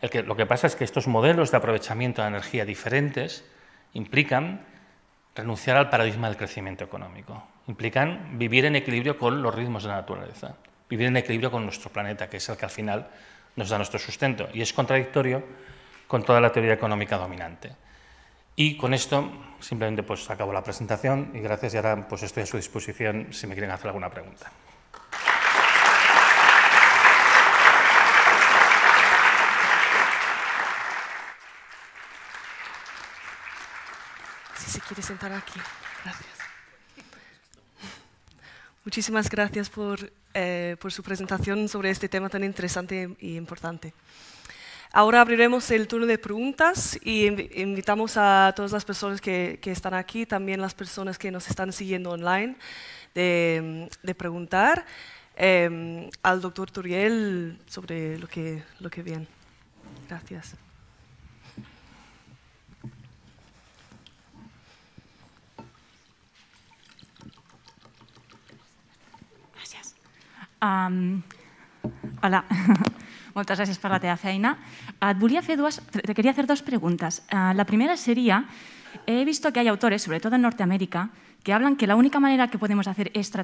lo que pasa es que estos modelos de aprovechamiento de energía diferentes implican renunciar al paradigma del crecimiento económico, implican vivir en equilibrio con los ritmos de la naturaleza, vivir en equilibrio con nuestro planeta, que es el que al final nos da nuestro sustento. Y es contradictorio con toda la teoría económica dominante. Y con esto simplemente pues acabo la presentación y gracias y ahora pues estoy a su disposición si me quieren hacer alguna pregunta. si quiere sentar aquí. Gracias. Muchísimas gracias eh, por, su presentación sobre este tema tan interesante y importante. Ahora abriremos el turno de preguntas y invitamos a todas las personas que, están aquí, también las personas que nos están siguiendo online, de, preguntar eh, al doctor Turiel sobre lo que, viene. Gracias. hola, [LAUGHS] muchas gracias por la teva feina. te quería hacer dos preguntas. Eh, la primera sería, he visto que hay autores, sobre todo en Norteamérica, que hablan que la única manera que podemos hacer esta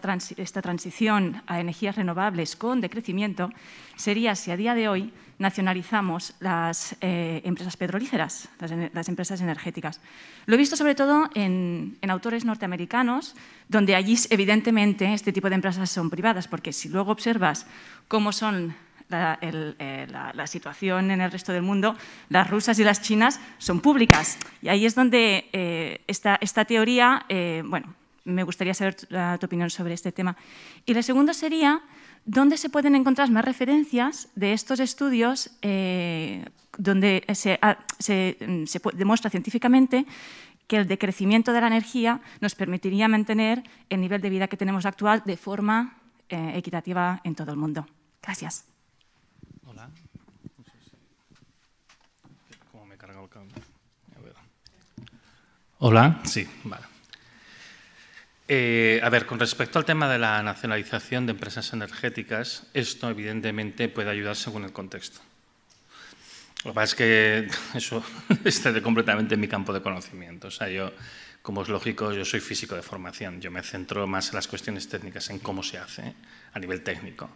transición a energías renovables con decrecimiento sería si a día de hoy nacionalizamos las eh, empresas petrolíferas, las, empresas energéticas. Lo he visto sobre todo en, autores norteamericanos, donde allí evidentemente este tipo de empresas son privadas, porque si luego observas cómo son la, eh, situación en el resto del mundo, las rusas y las chinas son públicas. Y ahí es donde eh, esta, teoría, bueno, me gustaría saber tu opinión sobre este tema. Y la segunda sería ¿Dónde se pueden encontrar más referencias de estos estudios eh, donde se, mm, demuestra científicamente que el decrecimiento de la energía nos permitiría mantener el nivel de vida que tenemos actual de forma eh, equitativa en todo el mundo? Gracias. Hola. ¿Cómo me el Hola, sí, vale. Eh, a ver, con respecto al tema de la nacionalización de empresas energéticas, esto evidentemente puede ayudar según el contexto. Lo que pasa es que [LAUGHS] eso [LAUGHS] está completamente en mi campo de conocimiento. O sea, yo, como es lógico, yo soy físico de formación. Yo me centro más en las cuestiones técnicas, en cómo se hace a nivel técnico.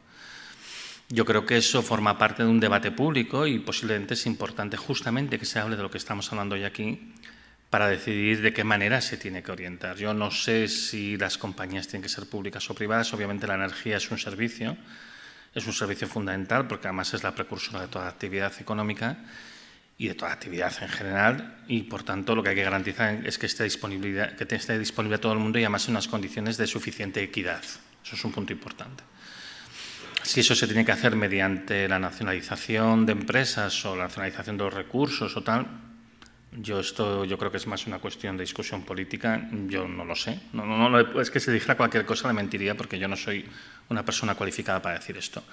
Yo creo que eso forma parte de un debate público y posiblemente es importante justamente que se hable de lo que estamos hablando hoy aquí, para decidir de qué manera se tiene que orientar. Yo no sé si las compañías tienen que ser públicas o privadas. Obviamente la energía es un servicio, es un servicio fundamental porque además es la precursora de toda actividad económica y de toda actividad en general y por tanto lo que hay que garantizar es que esté, disponibilidad, que esté disponible a todo el mundo y además en unas condiciones de suficiente equidad. Eso es un punto importante. Si eso se tiene que hacer mediante la nacionalización de empresas o la nacionalización de los recursos o tal, yo yo creo que es más una cuestión de discusión política, yo no lo sé. No, no, no, es que si dijera cualquier cosa le mentiría porque yo no soy una persona cualificada para decir esto.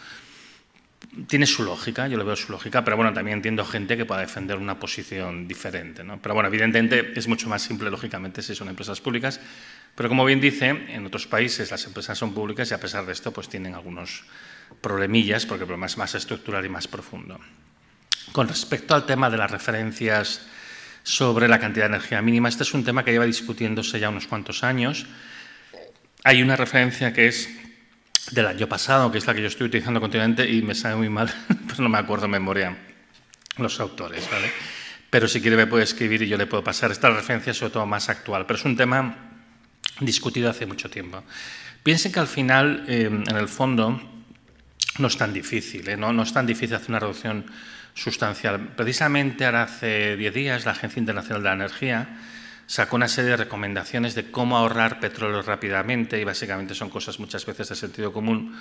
Tiene su lógica, yo le veo su lógica, pero bueno, también entiendo gente que pueda defender una posición diferente. ¿no? Pero bueno, evidentemente es mucho más simple, lógicamente, si son empresas públicas. Pero como bien dice, en otros países las empresas son públicas y a pesar de esto pues tienen algunos problemillas porque el problema es más estructural y más profundo. Con respecto al tema de las referencias sobre la cantidad de energía mínima. Este es un tema que lleva discutiéndose ya unos cuantos años. Hay una referencia que es del año pasado, que es la que yo estoy utilizando continuamente y me sale muy mal, [LAUGHS] pues no me acuerdo en memoria los autores, ¿vale? Pero si quiere me puede escribir y yo le puedo pasar. Esta referencia es sobre todo más actual, pero es un tema discutido hace mucho tiempo. Piensen que al final, eh, en el fondo, no es tan difícil, ¿eh? no, no es tan difícil hacer una reducción sustancial. Precisamente ahora hace 10 días la Agencia Internacional de la Energía sacó una serie de recomendaciones de cómo ahorrar petróleo rápidamente y básicamente son cosas muchas veces de sentido común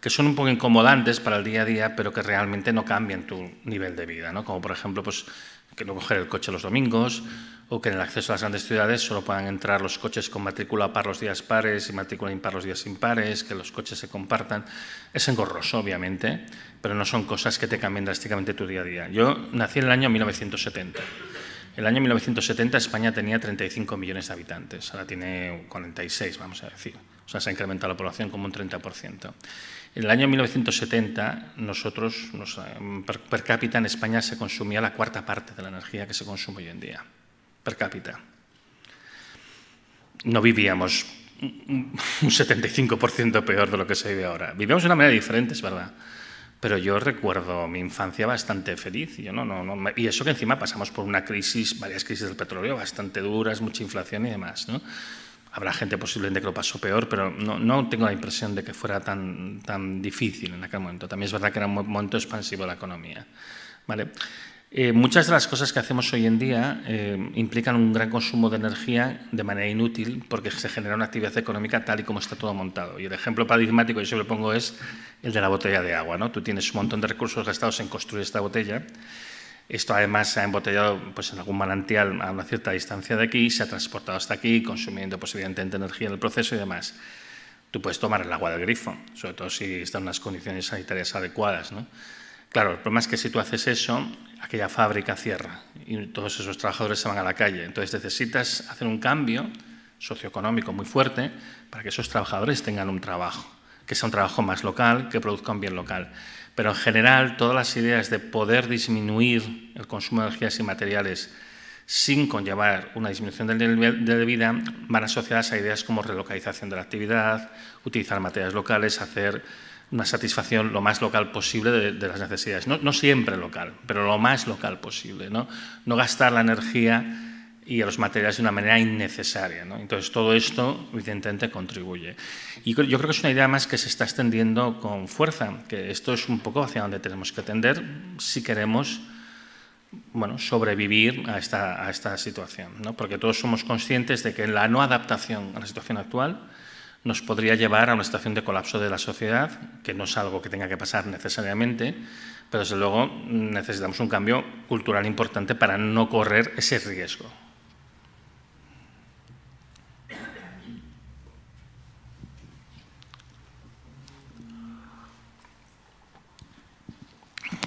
que son un poco incomodantes para el día a día, pero que realmente no cambian tu nivel de vida, ¿no? Como por ejemplo, pues que no coger el coche los domingos o que en el acceso a las grandes ciudades solo puedan entrar los coches con matrícula par los días pares y matrícula impar los días impares, que los coches se compartan. Es engorroso, obviamente, pero no son cosas que te cambien drásticamente tu día a día. Yo nací en el año 1970. El año 1970 España tenía 35 millones de habitantes, ahora tiene 46, vamos a decir. O sea, se ha incrementado la población como un 30%. En el año 1970, nosotros, nos, eh, per, per, cápita en España se consumía la cuarta parte de la energía que se consume hoy en día, per cápita. No vivíamos un 75% peor de lo que se vive ahora. Vivíamos de una manera diferente, es verdad pero yo recuerdo mi infancia bastante feliz. Yo no, no, y eso que encima pasamos por una crisis, varias crisis del petróleo bastante duras, mucha inflación y demás. ¿no? Habrá gente posiblemente que lo pasó peor, pero no, tengo la impresión de que fuera tan, tan difícil en aquel momento. También es verdad que era un momento expansivo la economía. ¿vale? Eh, muchas de las cosas que hacemos hoy en día eh, implican un gran consumo de energía de manera inútil porque se genera una actividad económica tal y como está todo montado. Y el ejemplo paradigmático que yo siempre pongo es el de la botella de agua. ¿no? Tú tienes un montón de recursos gastados en construir esta botella. Esto además se ha embotellado pues, en algún manantial a una cierta distancia de aquí, se ha transportado hasta aquí, consumiendo pues, evidentemente energía en el proceso y demás. Tú puedes tomar el agua del grifo, sobre todo si están unas condiciones sanitarias adecuadas. ¿no? Claro, el problema es que si tú haces eso, aquella fábrica cierra y todos esos trabajadores se van a la calle. Entonces necesitas hacer un cambio socioeconómico muy fuerte para que esos trabajadores tengan un trabajo, que sea un trabajo más local, que produzca un bien local. Pero en general todas las ideas de poder disminuir el consumo de energías y materiales sin conllevar una disminución del nivel de vida van asociadas a ideas como relocalización de la actividad, utilizar materias locales, hacer una satisfacción lo más local posible de, las necesidades. No, siempre local, pero lo más local posible. No, no gastar la energía y los materiales de una manera innecesaria. Entonces, todo esto, evidentemente, contribuye. Y yo creo que es una idea más que se está extendiendo con fuerza, que esto es un poco hacia donde tenemos que tender si queremos bueno, sobrevivir a esta, a esta situación. ¿no? Porque todos somos conscientes de que la no adaptación a la situación actual nos podría llevar a una situación de colapso de la sociedad, que no es algo que tenga que pasar necesariamente, pero desde luego necesitamos un cambio cultural importante para no correr ese riesgo.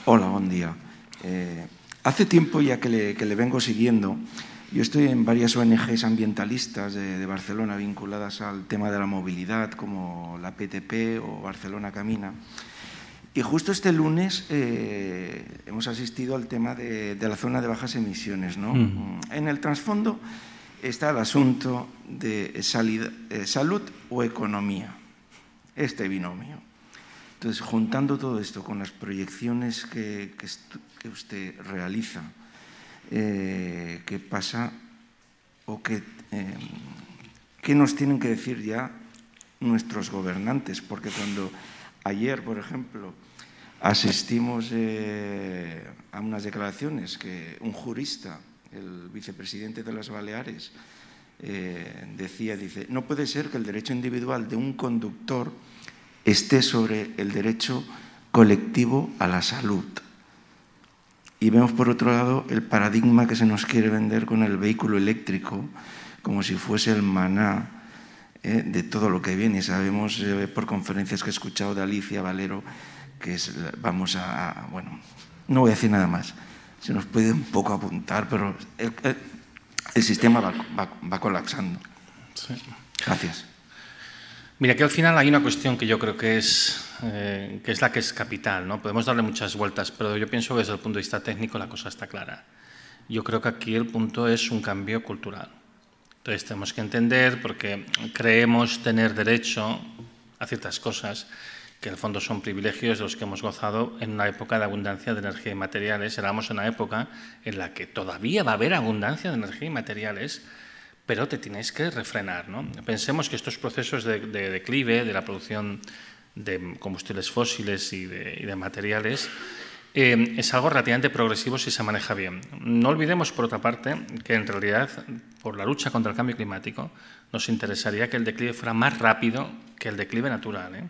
Hola, buen día. Eh, hace tiempo ya que le vengo siguiendo, yo estoy en varias ONGs ambientalistas de, Barcelona vinculadas al tema de la movilidad, como la PTP o Barcelona Camina. Y justo este lunes eh, hemos asistido al tema de, la zona de bajas emisiones. ¿no? Mm. En el trasfondo está el asunto de eh, salud o economía, este binomio. Entonces, juntando todo esto con las proyecciones que usted realiza, eh, ¿Qué pasa o em, nos tienen que decir ya nuestros gobernantes, porque cuando ayer, por ejemplo, asistimos eh, a unas declaraciones que un jurista, el vicepresidente de las Baleares, eh, decía, dice, no puede ser que el derecho individual de un conductor esté sobre el derecho colectivo a la salud. Y vemos por otro lado el paradigma que se nos quiere vender con el vehículo eléctrico, como si fuese el maná eh, de todo lo que viene. Y sabemos eh, por conferencias que he escuchado de Alicia Valero que vamos a, Bueno, no voy a decir nada más. Se nos puede un poco apuntar, pero el, sistema va, colapsando. Gracias. Mira, que al final hay una cuestión que yo creo que es eh, que es la que es capital. ¿no? Podemos darle muchas vueltas, pero yo pienso que desde el punto de vista técnico la cosa está clara. Yo creo que aquí el punto es un cambio cultural. Entonces tenemos que entender, porque creemos tener derecho a ciertas cosas, que en el fondo son privilegios de los que hemos gozado en una época de abundancia de energía y materiales. Éramos en una época en la que todavía va a haber abundancia de energía y materiales, pero te tienes que refrenar. ¿no? Pensemos que estos procesos de, de declive de la producción de combustibles fósiles y de, materiales, eh, es algo relativamente progresivo si se maneja bien. No olvidemos, por otra parte, que en realidad, por la lucha contra el cambio climático, nos interesaría que el declive fuera más rápido que el declive natural. ¿eh?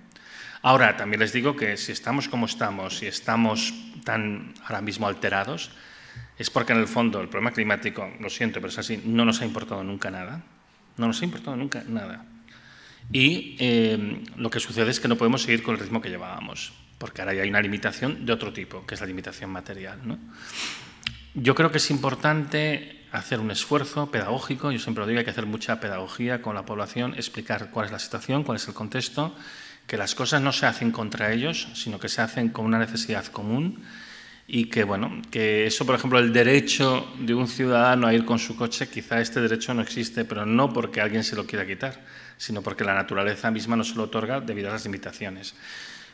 Ahora, también les digo que si estamos como estamos, si estamos tan ahora mismo alterados, es porque en el fondo el problema climático, lo siento, pero es así, no nos ha importado nunca nada. No nos ha importado nunca nada. Y eh, lo que sucede es que no podemos seguir con el ritmo que llevábamos, porque ahora hay una limitación de otro tipo, que es la limitación material. Yo creo que es importante hacer un esfuerzo pedagógico, yo siempre lo digo, hay que hacer mucha pedagogía con la población, explicar cuál es la situación, cuál es el contexto, que las cosas no se hacen contra ellos, sino que se hacen con una necesidad común y que, bueno, que eso, por ejemplo, el derecho de un ciudadano a ir con su coche, quizá este derecho no existe, pero no porque alguien se lo quiera quitar, sino porque la naturaleza misma no se lo otorga debido a las limitaciones.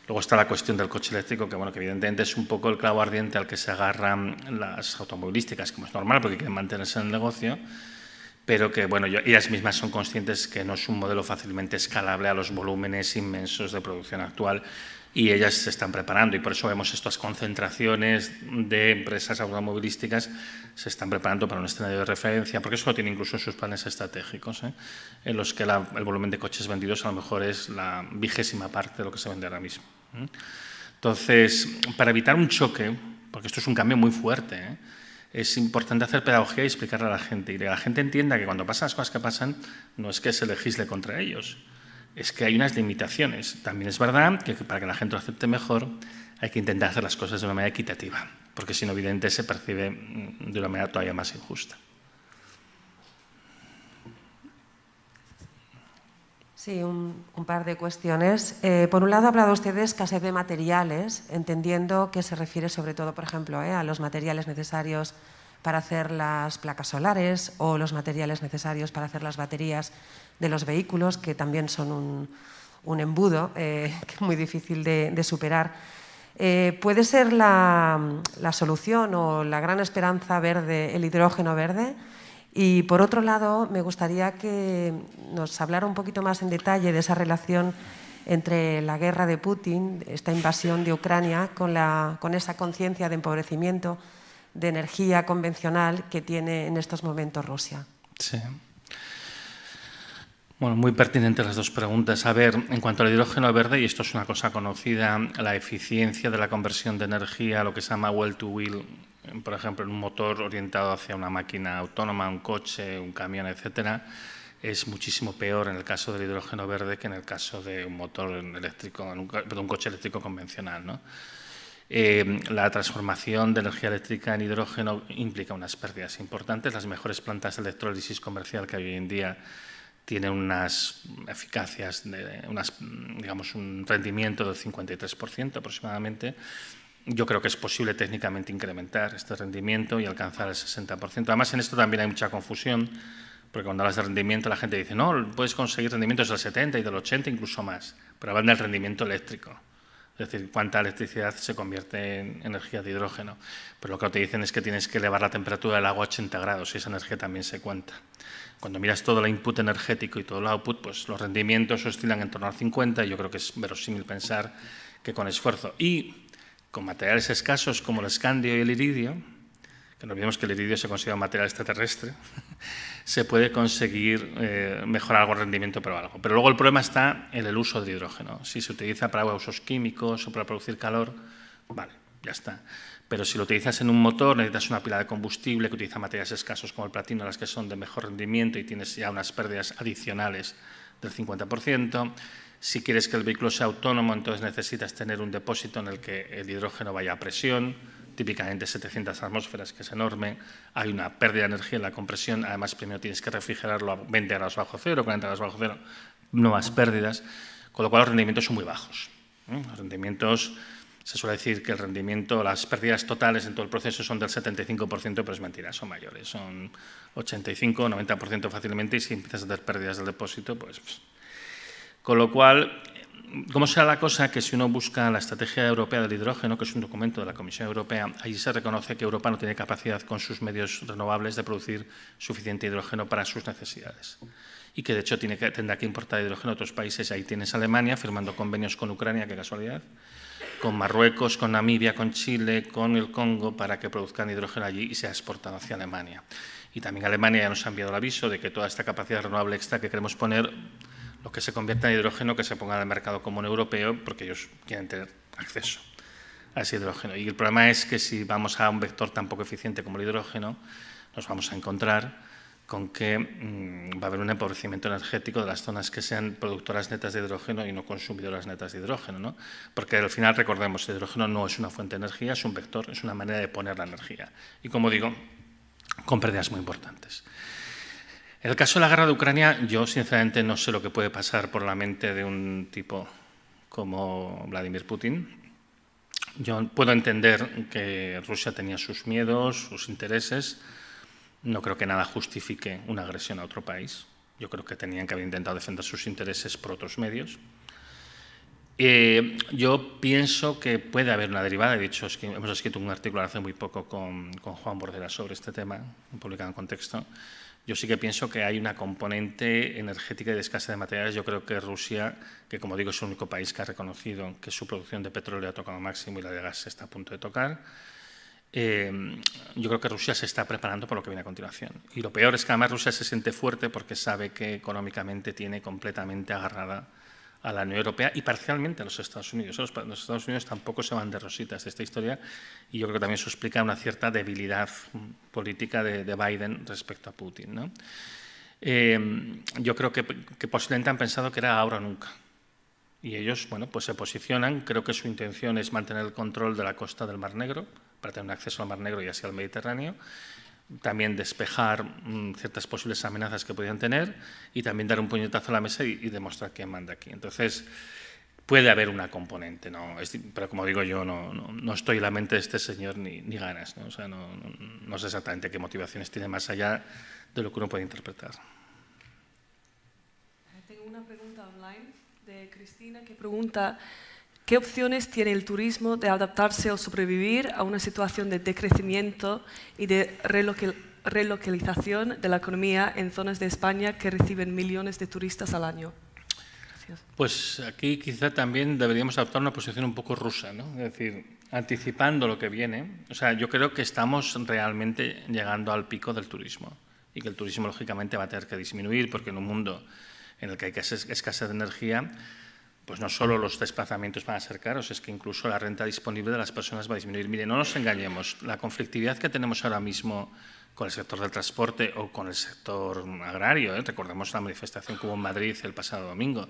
Luego está la cuestión del coche eléctrico, que bueno, que evidentemente es un poco el clavo ardiente al que se agarran las automovilísticas, como es normal, porque quieren mantenerse en el negocio, pero que bueno, ellas mismas son conscientes que no es un modelo fácilmente escalable a los volúmenes inmensos de producción actual, y ellas se están preparando y por eso vemos estas concentraciones de empresas automovilísticas se están preparando para un escenario de referencia, porque eso lo tiene incluso en sus planes estratégicos, ¿eh? en los que el volumen de coches vendidos a lo mejor es la vigésima parte de lo que se vende ahora mismo. ¿eh? Entonces, para evitar un choque, porque esto es un cambio muy fuerte, ¿eh? es importante hacer pedagogía y explicarle a la gente, y que la gente entienda que cuando pasan las cosas que pasan, no es que se legisle contra ellos, es que hay unas limitaciones. También es verdad que para que la gente lo acepte mejor hay que intentar hacer las cosas de una manera equitativa, porque si no, evidente, se percibe mm, de una manera todavía más injusta. Sí, un, par de cuestiones. Eh, por un lado, ha hablado usted de escasez de materiales, entendiendo que se refiere sobre todo, por ejemplo, eh, a los materiales necesarios para hacer las placas solares o los materiales necesarios para hacer las baterías de los vehículos, que también son un, embudo eh, [LAUGHS] muy difícil de, superar. Eh, ¿Puede ser la, solución o la gran esperanza verde el hidrógeno verde? Y por otro lado, me gustaría que nos hablara un poquito más en detalle de esa relación entre la guerra de Putin, esta invasión de Ucrania, con, la, con esa conciencia de empobrecimiento de energía convencional que tiene en estos momentos Rusia. Sí muy pertinentes las dos preguntas. A ver, en cuanto al hidrógeno verde, y esto es una cosa conocida, la eficiencia de la conversión de energía, lo que se llama well-to-wheel, por ejemplo, en un motor orientado hacia una máquina autónoma, un coche, un camión, etcétera, es muchísimo peor en el caso del hidrógeno verde que en el caso de un motor eléctrico, coche eléctrico convencional, eh, la transformación de energía eléctrica en hidrógeno implica unas pérdidas importantes. Las mejores plantas de electrólisis comercial que hay hoy en día tiene unas eficacias, de, unas, mm, digamos, un rendimiento del 53% aproximadamente. Yo creo que es posible técnicamente incrementar este rendimiento y alcanzar el 60%. Además, en esto también hay mucha confusión, porque cuando hablas de rendimiento la gente dice, no, puedes conseguir rendimientos del 70 y del 80, incluso más, pero hablan del rendimiento eléctrico. Es decir, cuánta electricidad se convierte en energía de hidrógeno. Pero lo que te dicen es que tienes que elevar la temperatura del agua a 80 grados y esa energía también se cuenta cuando miras todo el input energético y todo el output, pues los rendimientos oscilan en torno al 50 y yo creo que es verosímil pensar que con esfuerzo y con materiales escasos como el escandio y el iridio, que no olvidemos que el iridio se considera un material extraterrestre, [LAUGHS] se puede conseguir eh, mejorar algo el rendimiento, pero algo. Pero luego el problema está en el uso de hidrógeno. Si se utiliza para usos químicos o para producir calor, vale, ya está. Pero si lo utilizas en un motor, necesitas una pila de combustible que utiliza materiales escasos como el platino, las que son de mejor rendimiento y tienes ya unas pérdidas adicionales del 50%. Si quieres que el vehículo sea autónomo, entonces necesitas tener un depósito en el que el hidrógeno vaya a presión, típicamente 700 atmósferas, que es enorme. Hay una pérdida de energía en la compresión, además primero tienes que refrigerarlo a 20 grados bajo cero, 40 grados bajo cero, nuevas pérdidas, con lo cual los rendimientos son muy bajos. ¿eh? Los rendimientos se suele decir que el rendimiento, las pérdidas totales en todo el proceso son del 75%, pero es mentira, son mayores, son 85, 90% fácilmente y si empiezas a tener pérdidas del depósito, pues... Con lo cual, ¿Cómo será la cosa que si uno busca la Estrategia Europea del Hidrógeno, que es un documento de la Comisión Europea, allí se reconoce que Europa no tiene capacidad con sus medios renovables de producir suficiente hidrógeno para sus necesidades? Y que de hecho tiene que, tendrá que importar hidrógeno a otros países. Ahí tienes Alemania firmando convenios con Ucrania, qué casualidad, con Marruecos, con Namibia, con Chile, con el Congo, para que produzcan hidrógeno allí y sea exportado hacia Alemania. Y también Alemania ya nos ha enviado el aviso de que toda esta capacidad renovable extra que queremos poner, lo que se convierta en hidrógeno, que se ponga en el mercado común europeo, porque ellos quieren tener acceso a ese hidrógeno. Y el problema es que si vamos a un vector tan poco eficiente como el hidrógeno, nos vamos a encontrar con que mm, va a haber un empobrecimiento energético de las zonas que sean productoras netas de hidrógeno y no consumidoras netas de hidrógeno, Porque al final, recordemos, el hidrógeno no es una fuente de energía, es un vector, es una manera de poner la energía. Y como digo, con pérdidas muy importantes. En el caso de la guerra de Ucrania, yo sinceramente no sé lo que puede pasar por la mente de un tipo como Vladimir Putin. Yo puedo entender que Rusia tenía sus miedos, sus intereses, no creo que nada justifique una agresión a otro país. Yo creo que tenían que haber intentado defender sus intereses por otros medios. Eh, yo pienso que puede haber una derivada. De hecho, hemos escrito un artículo hace muy poco con, Juan Bordera sobre este tema, publicado en Contexto. Yo sí que pienso que hay una componente energética y de escasez de materiales. Yo creo que Rusia, que como digo es el único país que ha reconocido que su producción de petróleo ha tocado máximo y la de gas está a punto de tocar, Em, yo creo que Rusia se está preparando por lo que viene a continuación. Y lo peor es que además Rusia se siente fuerte porque sabe que económicamente tiene completamente agarrada a la Unión Europea y parcialmente a los Estados Unidos. Los, Estados Unidos tampoco se van de rositas de esta historia y yo creo que también eso explica una cierta debilidad política de, Biden respecto a Putin. Em, yo creo que, posiblemente han pensado que era ahora o nunca. Y ellos, bueno, pues se posicionan. Creo que su intención es mantener el control de la costa del Mar Negro para tener un acceso al Mar Negro y hacia el Mediterráneo, también despejar mm, ciertas posibles amenazas que podrían tener y también dar un puñetazo a la mesa y, demostrar quién manda aquí. Entonces, puede haber una componente, ¿no? pero como digo yo, no, no, estoy en la mente de este señor ni, ni ganas, sea, no, no, sé exactamente qué motivaciones tiene más allá de lo que uno puede interpretar. Tengo una pregunta online de Cristina que pregunta... ¿Qué opciones tiene el turismo de adaptarse o sobrevivir a una situación de decrecimiento y de relocalización de la economía en zonas de España que reciben millones de turistas al año? Gracias. Pues aquí quizá también deberíamos adoptar una posición un poco rusa, ¿no? Es decir, anticipando lo que viene. O sea, yo creo que estamos realmente llegando al pico del turismo y que el turismo lógicamente va a tener que disminuir porque en un mundo en el que hay escasez de energía, pues no solo los desplazamientos van a ser caros, es que incluso la renta disponible de las personas va a disminuir. Mire, no nos engañemos, la conflictividad que tenemos ahora mismo con el sector del transporte o con el sector agrario, ¿eh? recordemos la manifestación que hubo en Madrid el pasado domingo,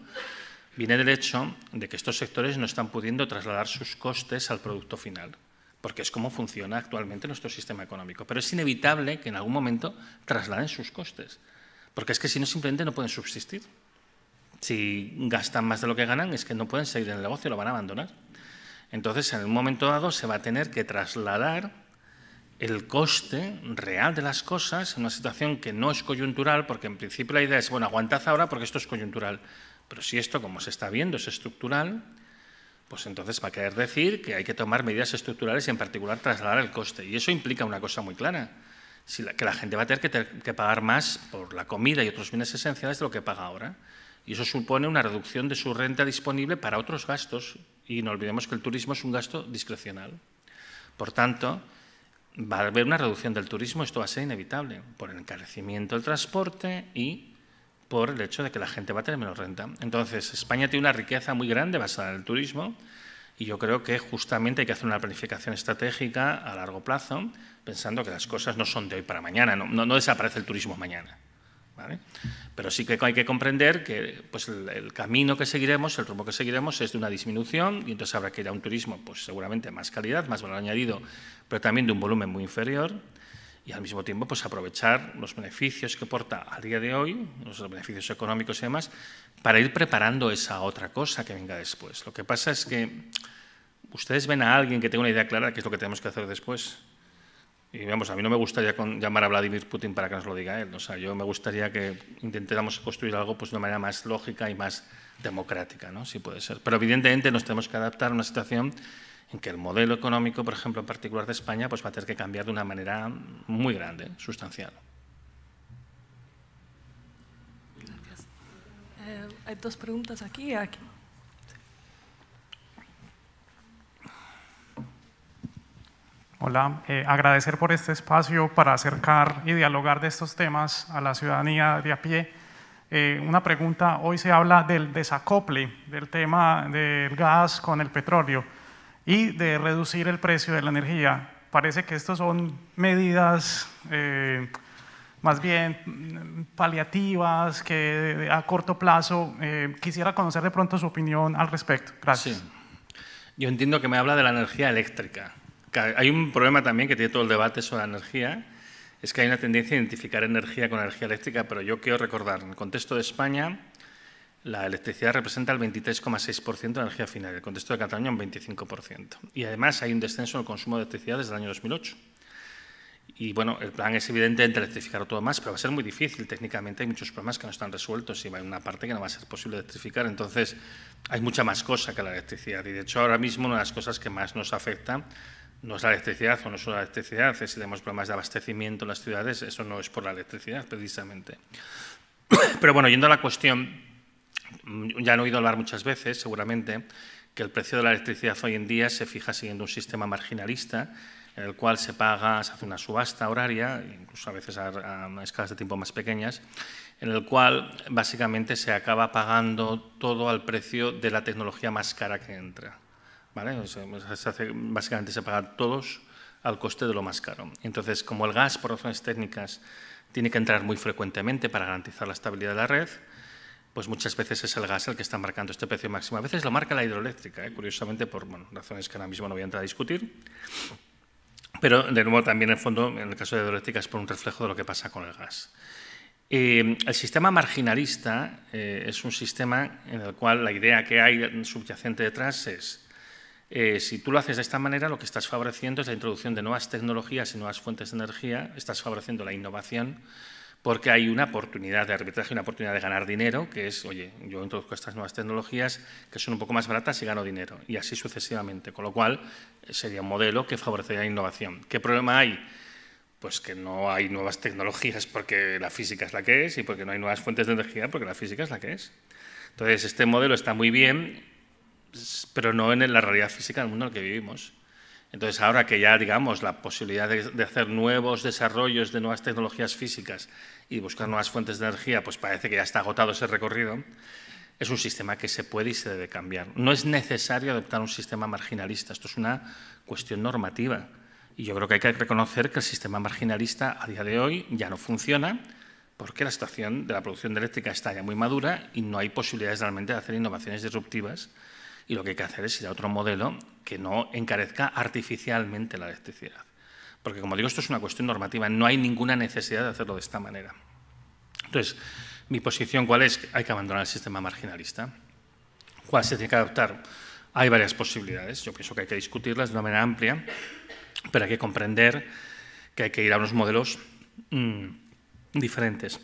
viene del hecho de que estos sectores no están pudiendo trasladar sus costes al producto final, porque es como funciona actualmente nuestro sistema económico. Pero es inevitable que en algún momento trasladen sus costes, porque es que si no simplemente no pueden subsistir si gastan más de lo que ganan, es que no pueden seguir en el negocio, lo van a abandonar. Entonces, en un momento dado, se va a tener que trasladar el coste real de las cosas en una situación que no es coyuntural, porque en principio la idea es, bueno, aguantad ahora porque esto es coyuntural. Pero si esto, como se está viendo, es estructural, pues entonces va a querer decir que hay que tomar medidas estructurales y en particular trasladar el coste. Y eso implica una cosa muy clara, que la gente va a tener que, pagar más por la comida y otros bienes esenciales de lo que paga ahora y eso supone una reducción de su renta disponible para otros gastos y no olvidemos que el turismo es un gasto discrecional. Por tanto, va a haber una reducción del turismo, esto va a ser inevitable, por el encarecimiento del transporte y por el hecho de que la gente va a tener menos renta. Entonces, España tiene una riqueza muy grande basada en el turismo y yo creo que justamente hay que hacer una planificación estratégica a largo plazo, pensando que las cosas no son de hoy para mañana, no, desaparece el turismo mañana. Pero sí que hay que comprender que pues, el, camino que seguiremos, el rumbo que seguiremos es de una disminución y entonces habrá que ir a un turismo pues, seguramente más calidad, más valor añadido, pero también de un volumen muy inferior y al mismo tiempo pues, aprovechar los beneficios que aporta a día de hoy, los beneficios económicos y demás, para ir preparando esa otra cosa que venga después. Lo que pasa es que ustedes ven a alguien que tenga una idea clara de qué es lo que tenemos que hacer después. Y vamos, a mí no me gustaría llamar a Vladimir Putin para que nos lo diga él. O sea, yo me gustaría que intentáramos construir algo pues, de una manera más lógica y más democrática, ¿no? Si puede ser. Pero evidentemente nos tenemos que adaptar a una situación en que el modelo económico, por ejemplo, en particular de España, pues va a tener que cambiar de una manera muy grande, ¿eh? sustancial. Gracias. Eh, hay dos preguntas aquí, aquí. Hola, eh, agradecer por este espacio para acercar y dialogar de estos temas a la ciudadanía de a pie. Eh, una pregunta, hoy se habla del desacople del tema del gas con el petróleo y de reducir el precio de la energía. Parece que estas son medidas eh, más bien paliativas que a corto plazo. quisiera conocer de pronto su opinión al respecto. Gracias. Sí. Yo entiendo que me habla de la energía eléctrica hay un problema también que tiene todo el debate sobre la energía, es que hay una tendencia a identificar energía con energía eléctrica, pero yo quiero recordar, en el contexto de España, la electricidad representa el 23,6% de la energía final, en el contexto de Cataluña un 25%. Y además hay un descenso en el consumo de electricidad desde el año 2008. Y bueno, el plan es evidente de electrificar todo más, pero va a ser muy difícil técnicamente, hay muchos problemas que no están resueltos y hay una parte que no va a ser posible electrificar, entonces hay mucha más cosa que la electricidad y de hecho ahora mismo una de las cosas que más nos afecta no es la electricidad o no es la electricidad, si tenemos problemas de abastecimiento en las ciudades, eso no es por la electricidad precisamente. [COUGHS] Pero bueno, yendo a la cuestión, ya han oído hablar muchas veces, seguramente, que el precio de la electricidad hoy en día se fija siguiendo un sistema marginalista en el cual se paga, se hace una subasta horaria, incluso a veces a, a escalas de tiempo más pequeñas, en el cual básicamente se acaba pagando todo al precio de la tecnología más cara que entra. Pues, hace básicamente se pagan todos al coste de lo más caro. Entonces, como el gas, por razones técnicas, tiene que entrar muy frecuentemente para garantizar la estabilidad de la red, pues muchas veces es el gas el que está marcando este precio máximo. A veces lo marca la hidroeléctrica, ¿eh? curiosamente, por razones que ahora mismo no voy a entrar a discutir. Pero, de nuevo, también en el fondo, en el caso de hidroeléctrica, es por un reflejo de lo que pasa con el gas. Eh, el sistema marginalista eh, es un sistema en el cual la idea que hay subyacente detrás es eh, si tú lo haces de esta manera, lo que estás favoreciendo es la introducción de nuevas tecnologías y nuevas fuentes de energía, estás favoreciendo la innovación, porque hay una oportunidad de arbitraje, una oportunidad de ganar dinero, que es, oye, yo introduzco estas nuevas tecnologías que son un poco más baratas y gano dinero, y así sucesivamente, con lo cual sería un modelo que favorecería la innovación. ¿Qué problema hay? Pues que no hay nuevas tecnologías porque la física es la que es y porque no hay nuevas fuentes de energía porque la física es la que es. Entonces, este modelo está muy bien pero no en la realidad física del mundo en el que vivimos. Entonces, ahora que ya, digamos, la posibilidad de, hacer nuevos desarrollos de nuevas tecnologías físicas y buscar nuevas fuentes de energía, pues parece que ya está agotado ese recorrido, es un sistema que se puede y se debe cambiar. No es necesario adoptar un sistema marginalista, esto es una cuestión normativa. Y yo creo que hay que reconocer que el sistema marginalista a día de hoy ya no funciona porque la situación de la producción eléctrica está ya muy madura y no hay posibilidades realmente de hacer innovaciones disruptivas y lo que hay que hacer es ir a otro modelo que no encarezca artificialmente la electricidad. Porque, como digo, esto es una cuestión normativa, no hay ninguna necesidad de hacerlo de esta manera. Entonces, mi posición, ¿cuál es? Hay que abandonar el sistema marginalista. ¿Cuál se tiene que adaptar? Hay varias posibilidades, yo pienso que hay que discutirlas de una manera amplia, pero hay que comprender que hay que ir a unos modelos mm, diferentes.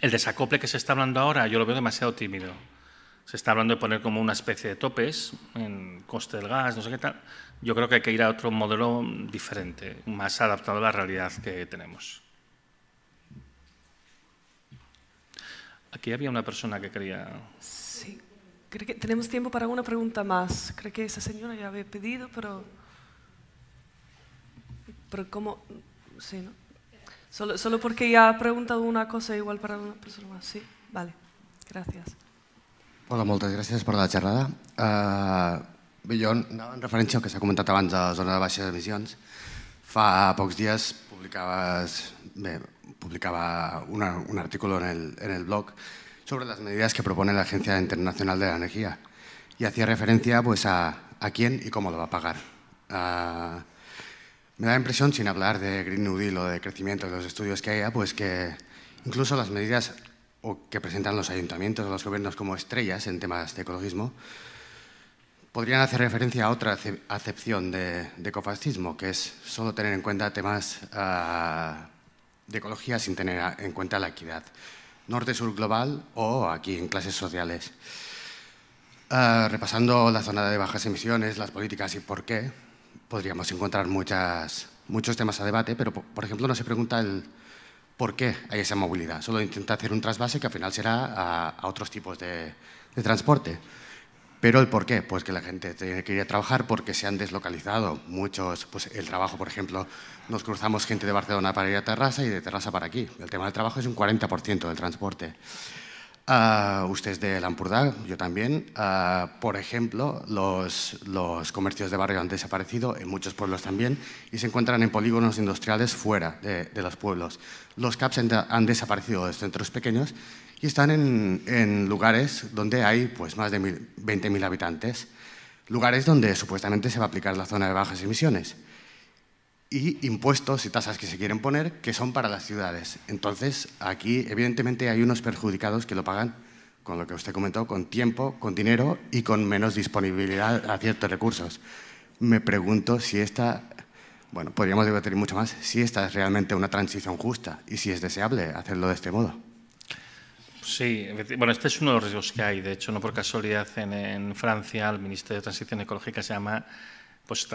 El desacople que se está hablando ahora yo lo veo demasiado tímido se está hablando de poner como una especie de topes en coste del gas, no sé qué tal. Yo creo que hay que ir a otro modelo diferente, más adaptado a la realidad que tenemos. Aquí había una persona que quería... Sí, creo que tenemos tiempo para una pregunta más. Creo que esa señora ya había pedido, pero... Pero cómo... Sí, ¿no? Solo, solo porque ya ha preguntado una cosa igual para una persona más. Sí, vale. Gracias. Hola, muchas gracias por la charlada Uh, eh, en referencia a lo que que ha comentado antes de la zona de baixes emissions. Fa pocs dies días publicaba un artículo en el, blog sobre las medidas que propone la Agencia Internacional de la Energía y hacía referencia pues, a, quién y cómo lo va a pagar. Eh, me da la impresión, sin hablar de Green New Deal o de crecimiento de los estudios que haya, pues que incluso las medidas o que presentan los ayuntamientos o los gobiernos como estrellas en temas de ecologismo, podrían hacer referencia a otra acepción de, ecofascismo, que es solo tener en cuenta temas ah, de ecología sin tener en cuenta la equidad. Norte-sur global o aquí en clases sociales. Ah, repasando la zona de bajas emisiones, las políticas y por qué, podríamos encontrar muchas, muchos temas a debate, pero por ejemplo no se pregunta el, ¿Por qué hay esa movilidad? Solo intenta hacer un trasvase que al final será a, otros tipos de, transporte. Pero el por qué, pues que la gente tiene que ir a trabajar porque se han deslocalizado muchos, pues el trabajo, por ejemplo, nos cruzamos gente de Barcelona para ir a Terrassa y de Terrassa para aquí. El tema del trabajo es un 40% del transporte. Ah, usted es de Lampurdá, yo también. Ah, por ejemplo, los, comercios de barrio han desaparecido, en muchos pueblos también, y se encuentran en polígonos industriales fuera de, de los pueblos los CAPS han, desaparecido de centros pequeños y están en, lugares donde hay pues, más de 20.000 habitantes, lugares donde supuestamente se va a aplicar la zona de bajas emisiones y impuestos y tasas que se quieren poner que son para las ciudades. Entonces, aquí evidentemente hay unos perjudicados que lo pagan, con lo que usted comentó, con tiempo, con dinero y con menos disponibilidad a ciertos recursos. Me pregunto si esta bueno, podríamos debatir mucho más si esta es realmente una transición justa y si es deseable hacerlo de este modo. Sí, bueno, este es uno de los riesgos que hay. De hecho, no por casualidad en, en Francia el Ministerio de Transición Ecológica se llama pues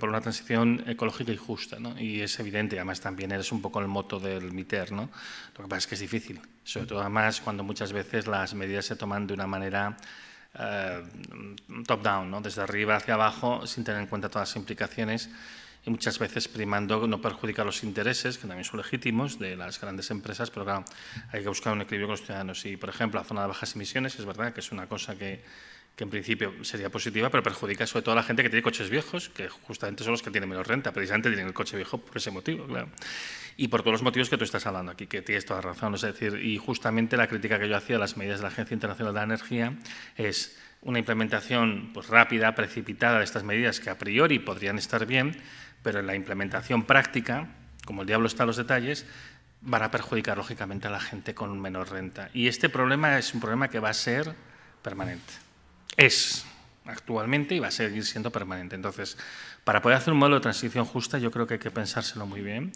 por una transición ecológica y justa, ¿no? Y es evidente, además también eres un poco el moto del MITER, ¿no? Lo que pasa es que es difícil, sobre todo además cuando muchas veces las medidas se toman de una manera eh, top-down, ¿no? Desde arriba hacia abajo, sin tener en cuenta todas las implicaciones y muchas veces primando no perjudica los intereses, que también son legítimos, de las grandes empresas, pero claro, hay que buscar un equilibrio con los ciudadanos. Y, por ejemplo, la zona de bajas emisiones es verdad que es una cosa que, en principio sería positiva, pero perjudica sobre todo a la gente que tiene coches viejos, que justamente son los que tienen menos renta, precisamente tienen el coche viejo por ese motivo, claro. Y por todos los motivos que tú estás hablando aquí, que tienes toda razón. Es decir, y justamente la crítica que yo hacía a las medidas de la Agencia Internacional de la Energía es una implementación pues, rápida, precipitada de estas medidas que a priori podrían estar bien, pero en la implementación práctica, como el diablo está en los detalles, van a perjudicar lógicamente a la gente con menor renta. Y este problema es un problema que va a ser permanente. Es actualmente y va a seguir siendo permanente. Entonces, para poder hacer un modelo de transición justa, yo creo que hay que pensárselo muy bien.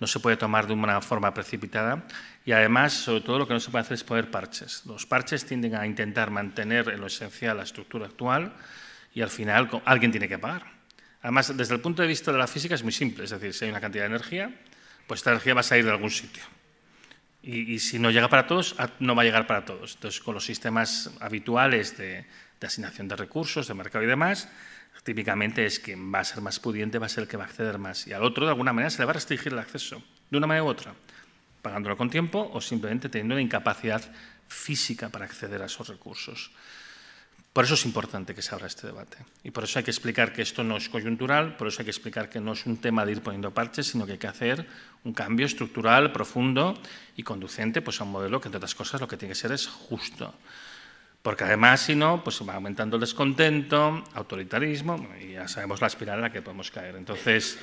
No se puede tomar de una forma precipitada y además, sobre todo, lo que no se puede hacer es poner parches. Los parches tienden a intentar mantener en lo esencial la estructura actual y al final alguien tiene que pagar. Además, desde el punto de vista de la física es muy simple, es decir, si hay una cantidad de energía, pues esta energía va a salir de algún sitio. Y, si no llega para todos, ah, no va a llegar para todos. Entonces, con los sistemas habituales de, de asignación de recursos, de mercado y demás, típicamente es quien va a ser más pudiente, va a ser el que va a acceder más. Y al otro, de alguna manera, se le va a restringir el acceso, de una manera u otra, pagándolo con tiempo o simplemente teniendo una incapacidad física para acceder a esos recursos. Por eso es importante que se abra este debate. Y por eso hay que explicar que esto no es coyuntural, por eso hay que explicar que no es un tema de ir poniendo parches, sino que hay que hacer un cambio estructural, profundo y conducente pues, a un modelo que, entre otras cosas, lo que tiene que ser es justo. Porque además, si no, pues va aumentando el descontento, autoritarismo, y ya sabemos la espiral en la que podemos caer. Entonces,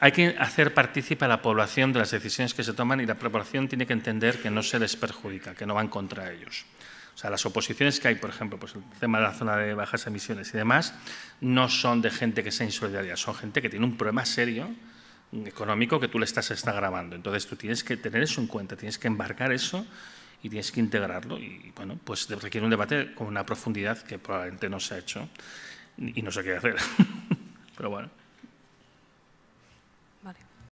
hay que hacer partícipe a la población de las decisiones que se toman y la población tiene que entender que no se les perjudica, que no van contra ellos. O sea, las oposiciones que hay, por ejemplo, pues el tema de la zona de bajas emisiones y demás, no son de gente que sea insolidaria, son gente que tiene un problema serio económico que tú le estás está grabando. Entonces tú tienes que tener eso en cuenta, tienes que embarcar eso y tienes que integrarlo. Y bueno, pues requiere un debate con una profundidad que probablemente no se ha hecho y no se quiere hacer. [LAUGHS] Pero bueno.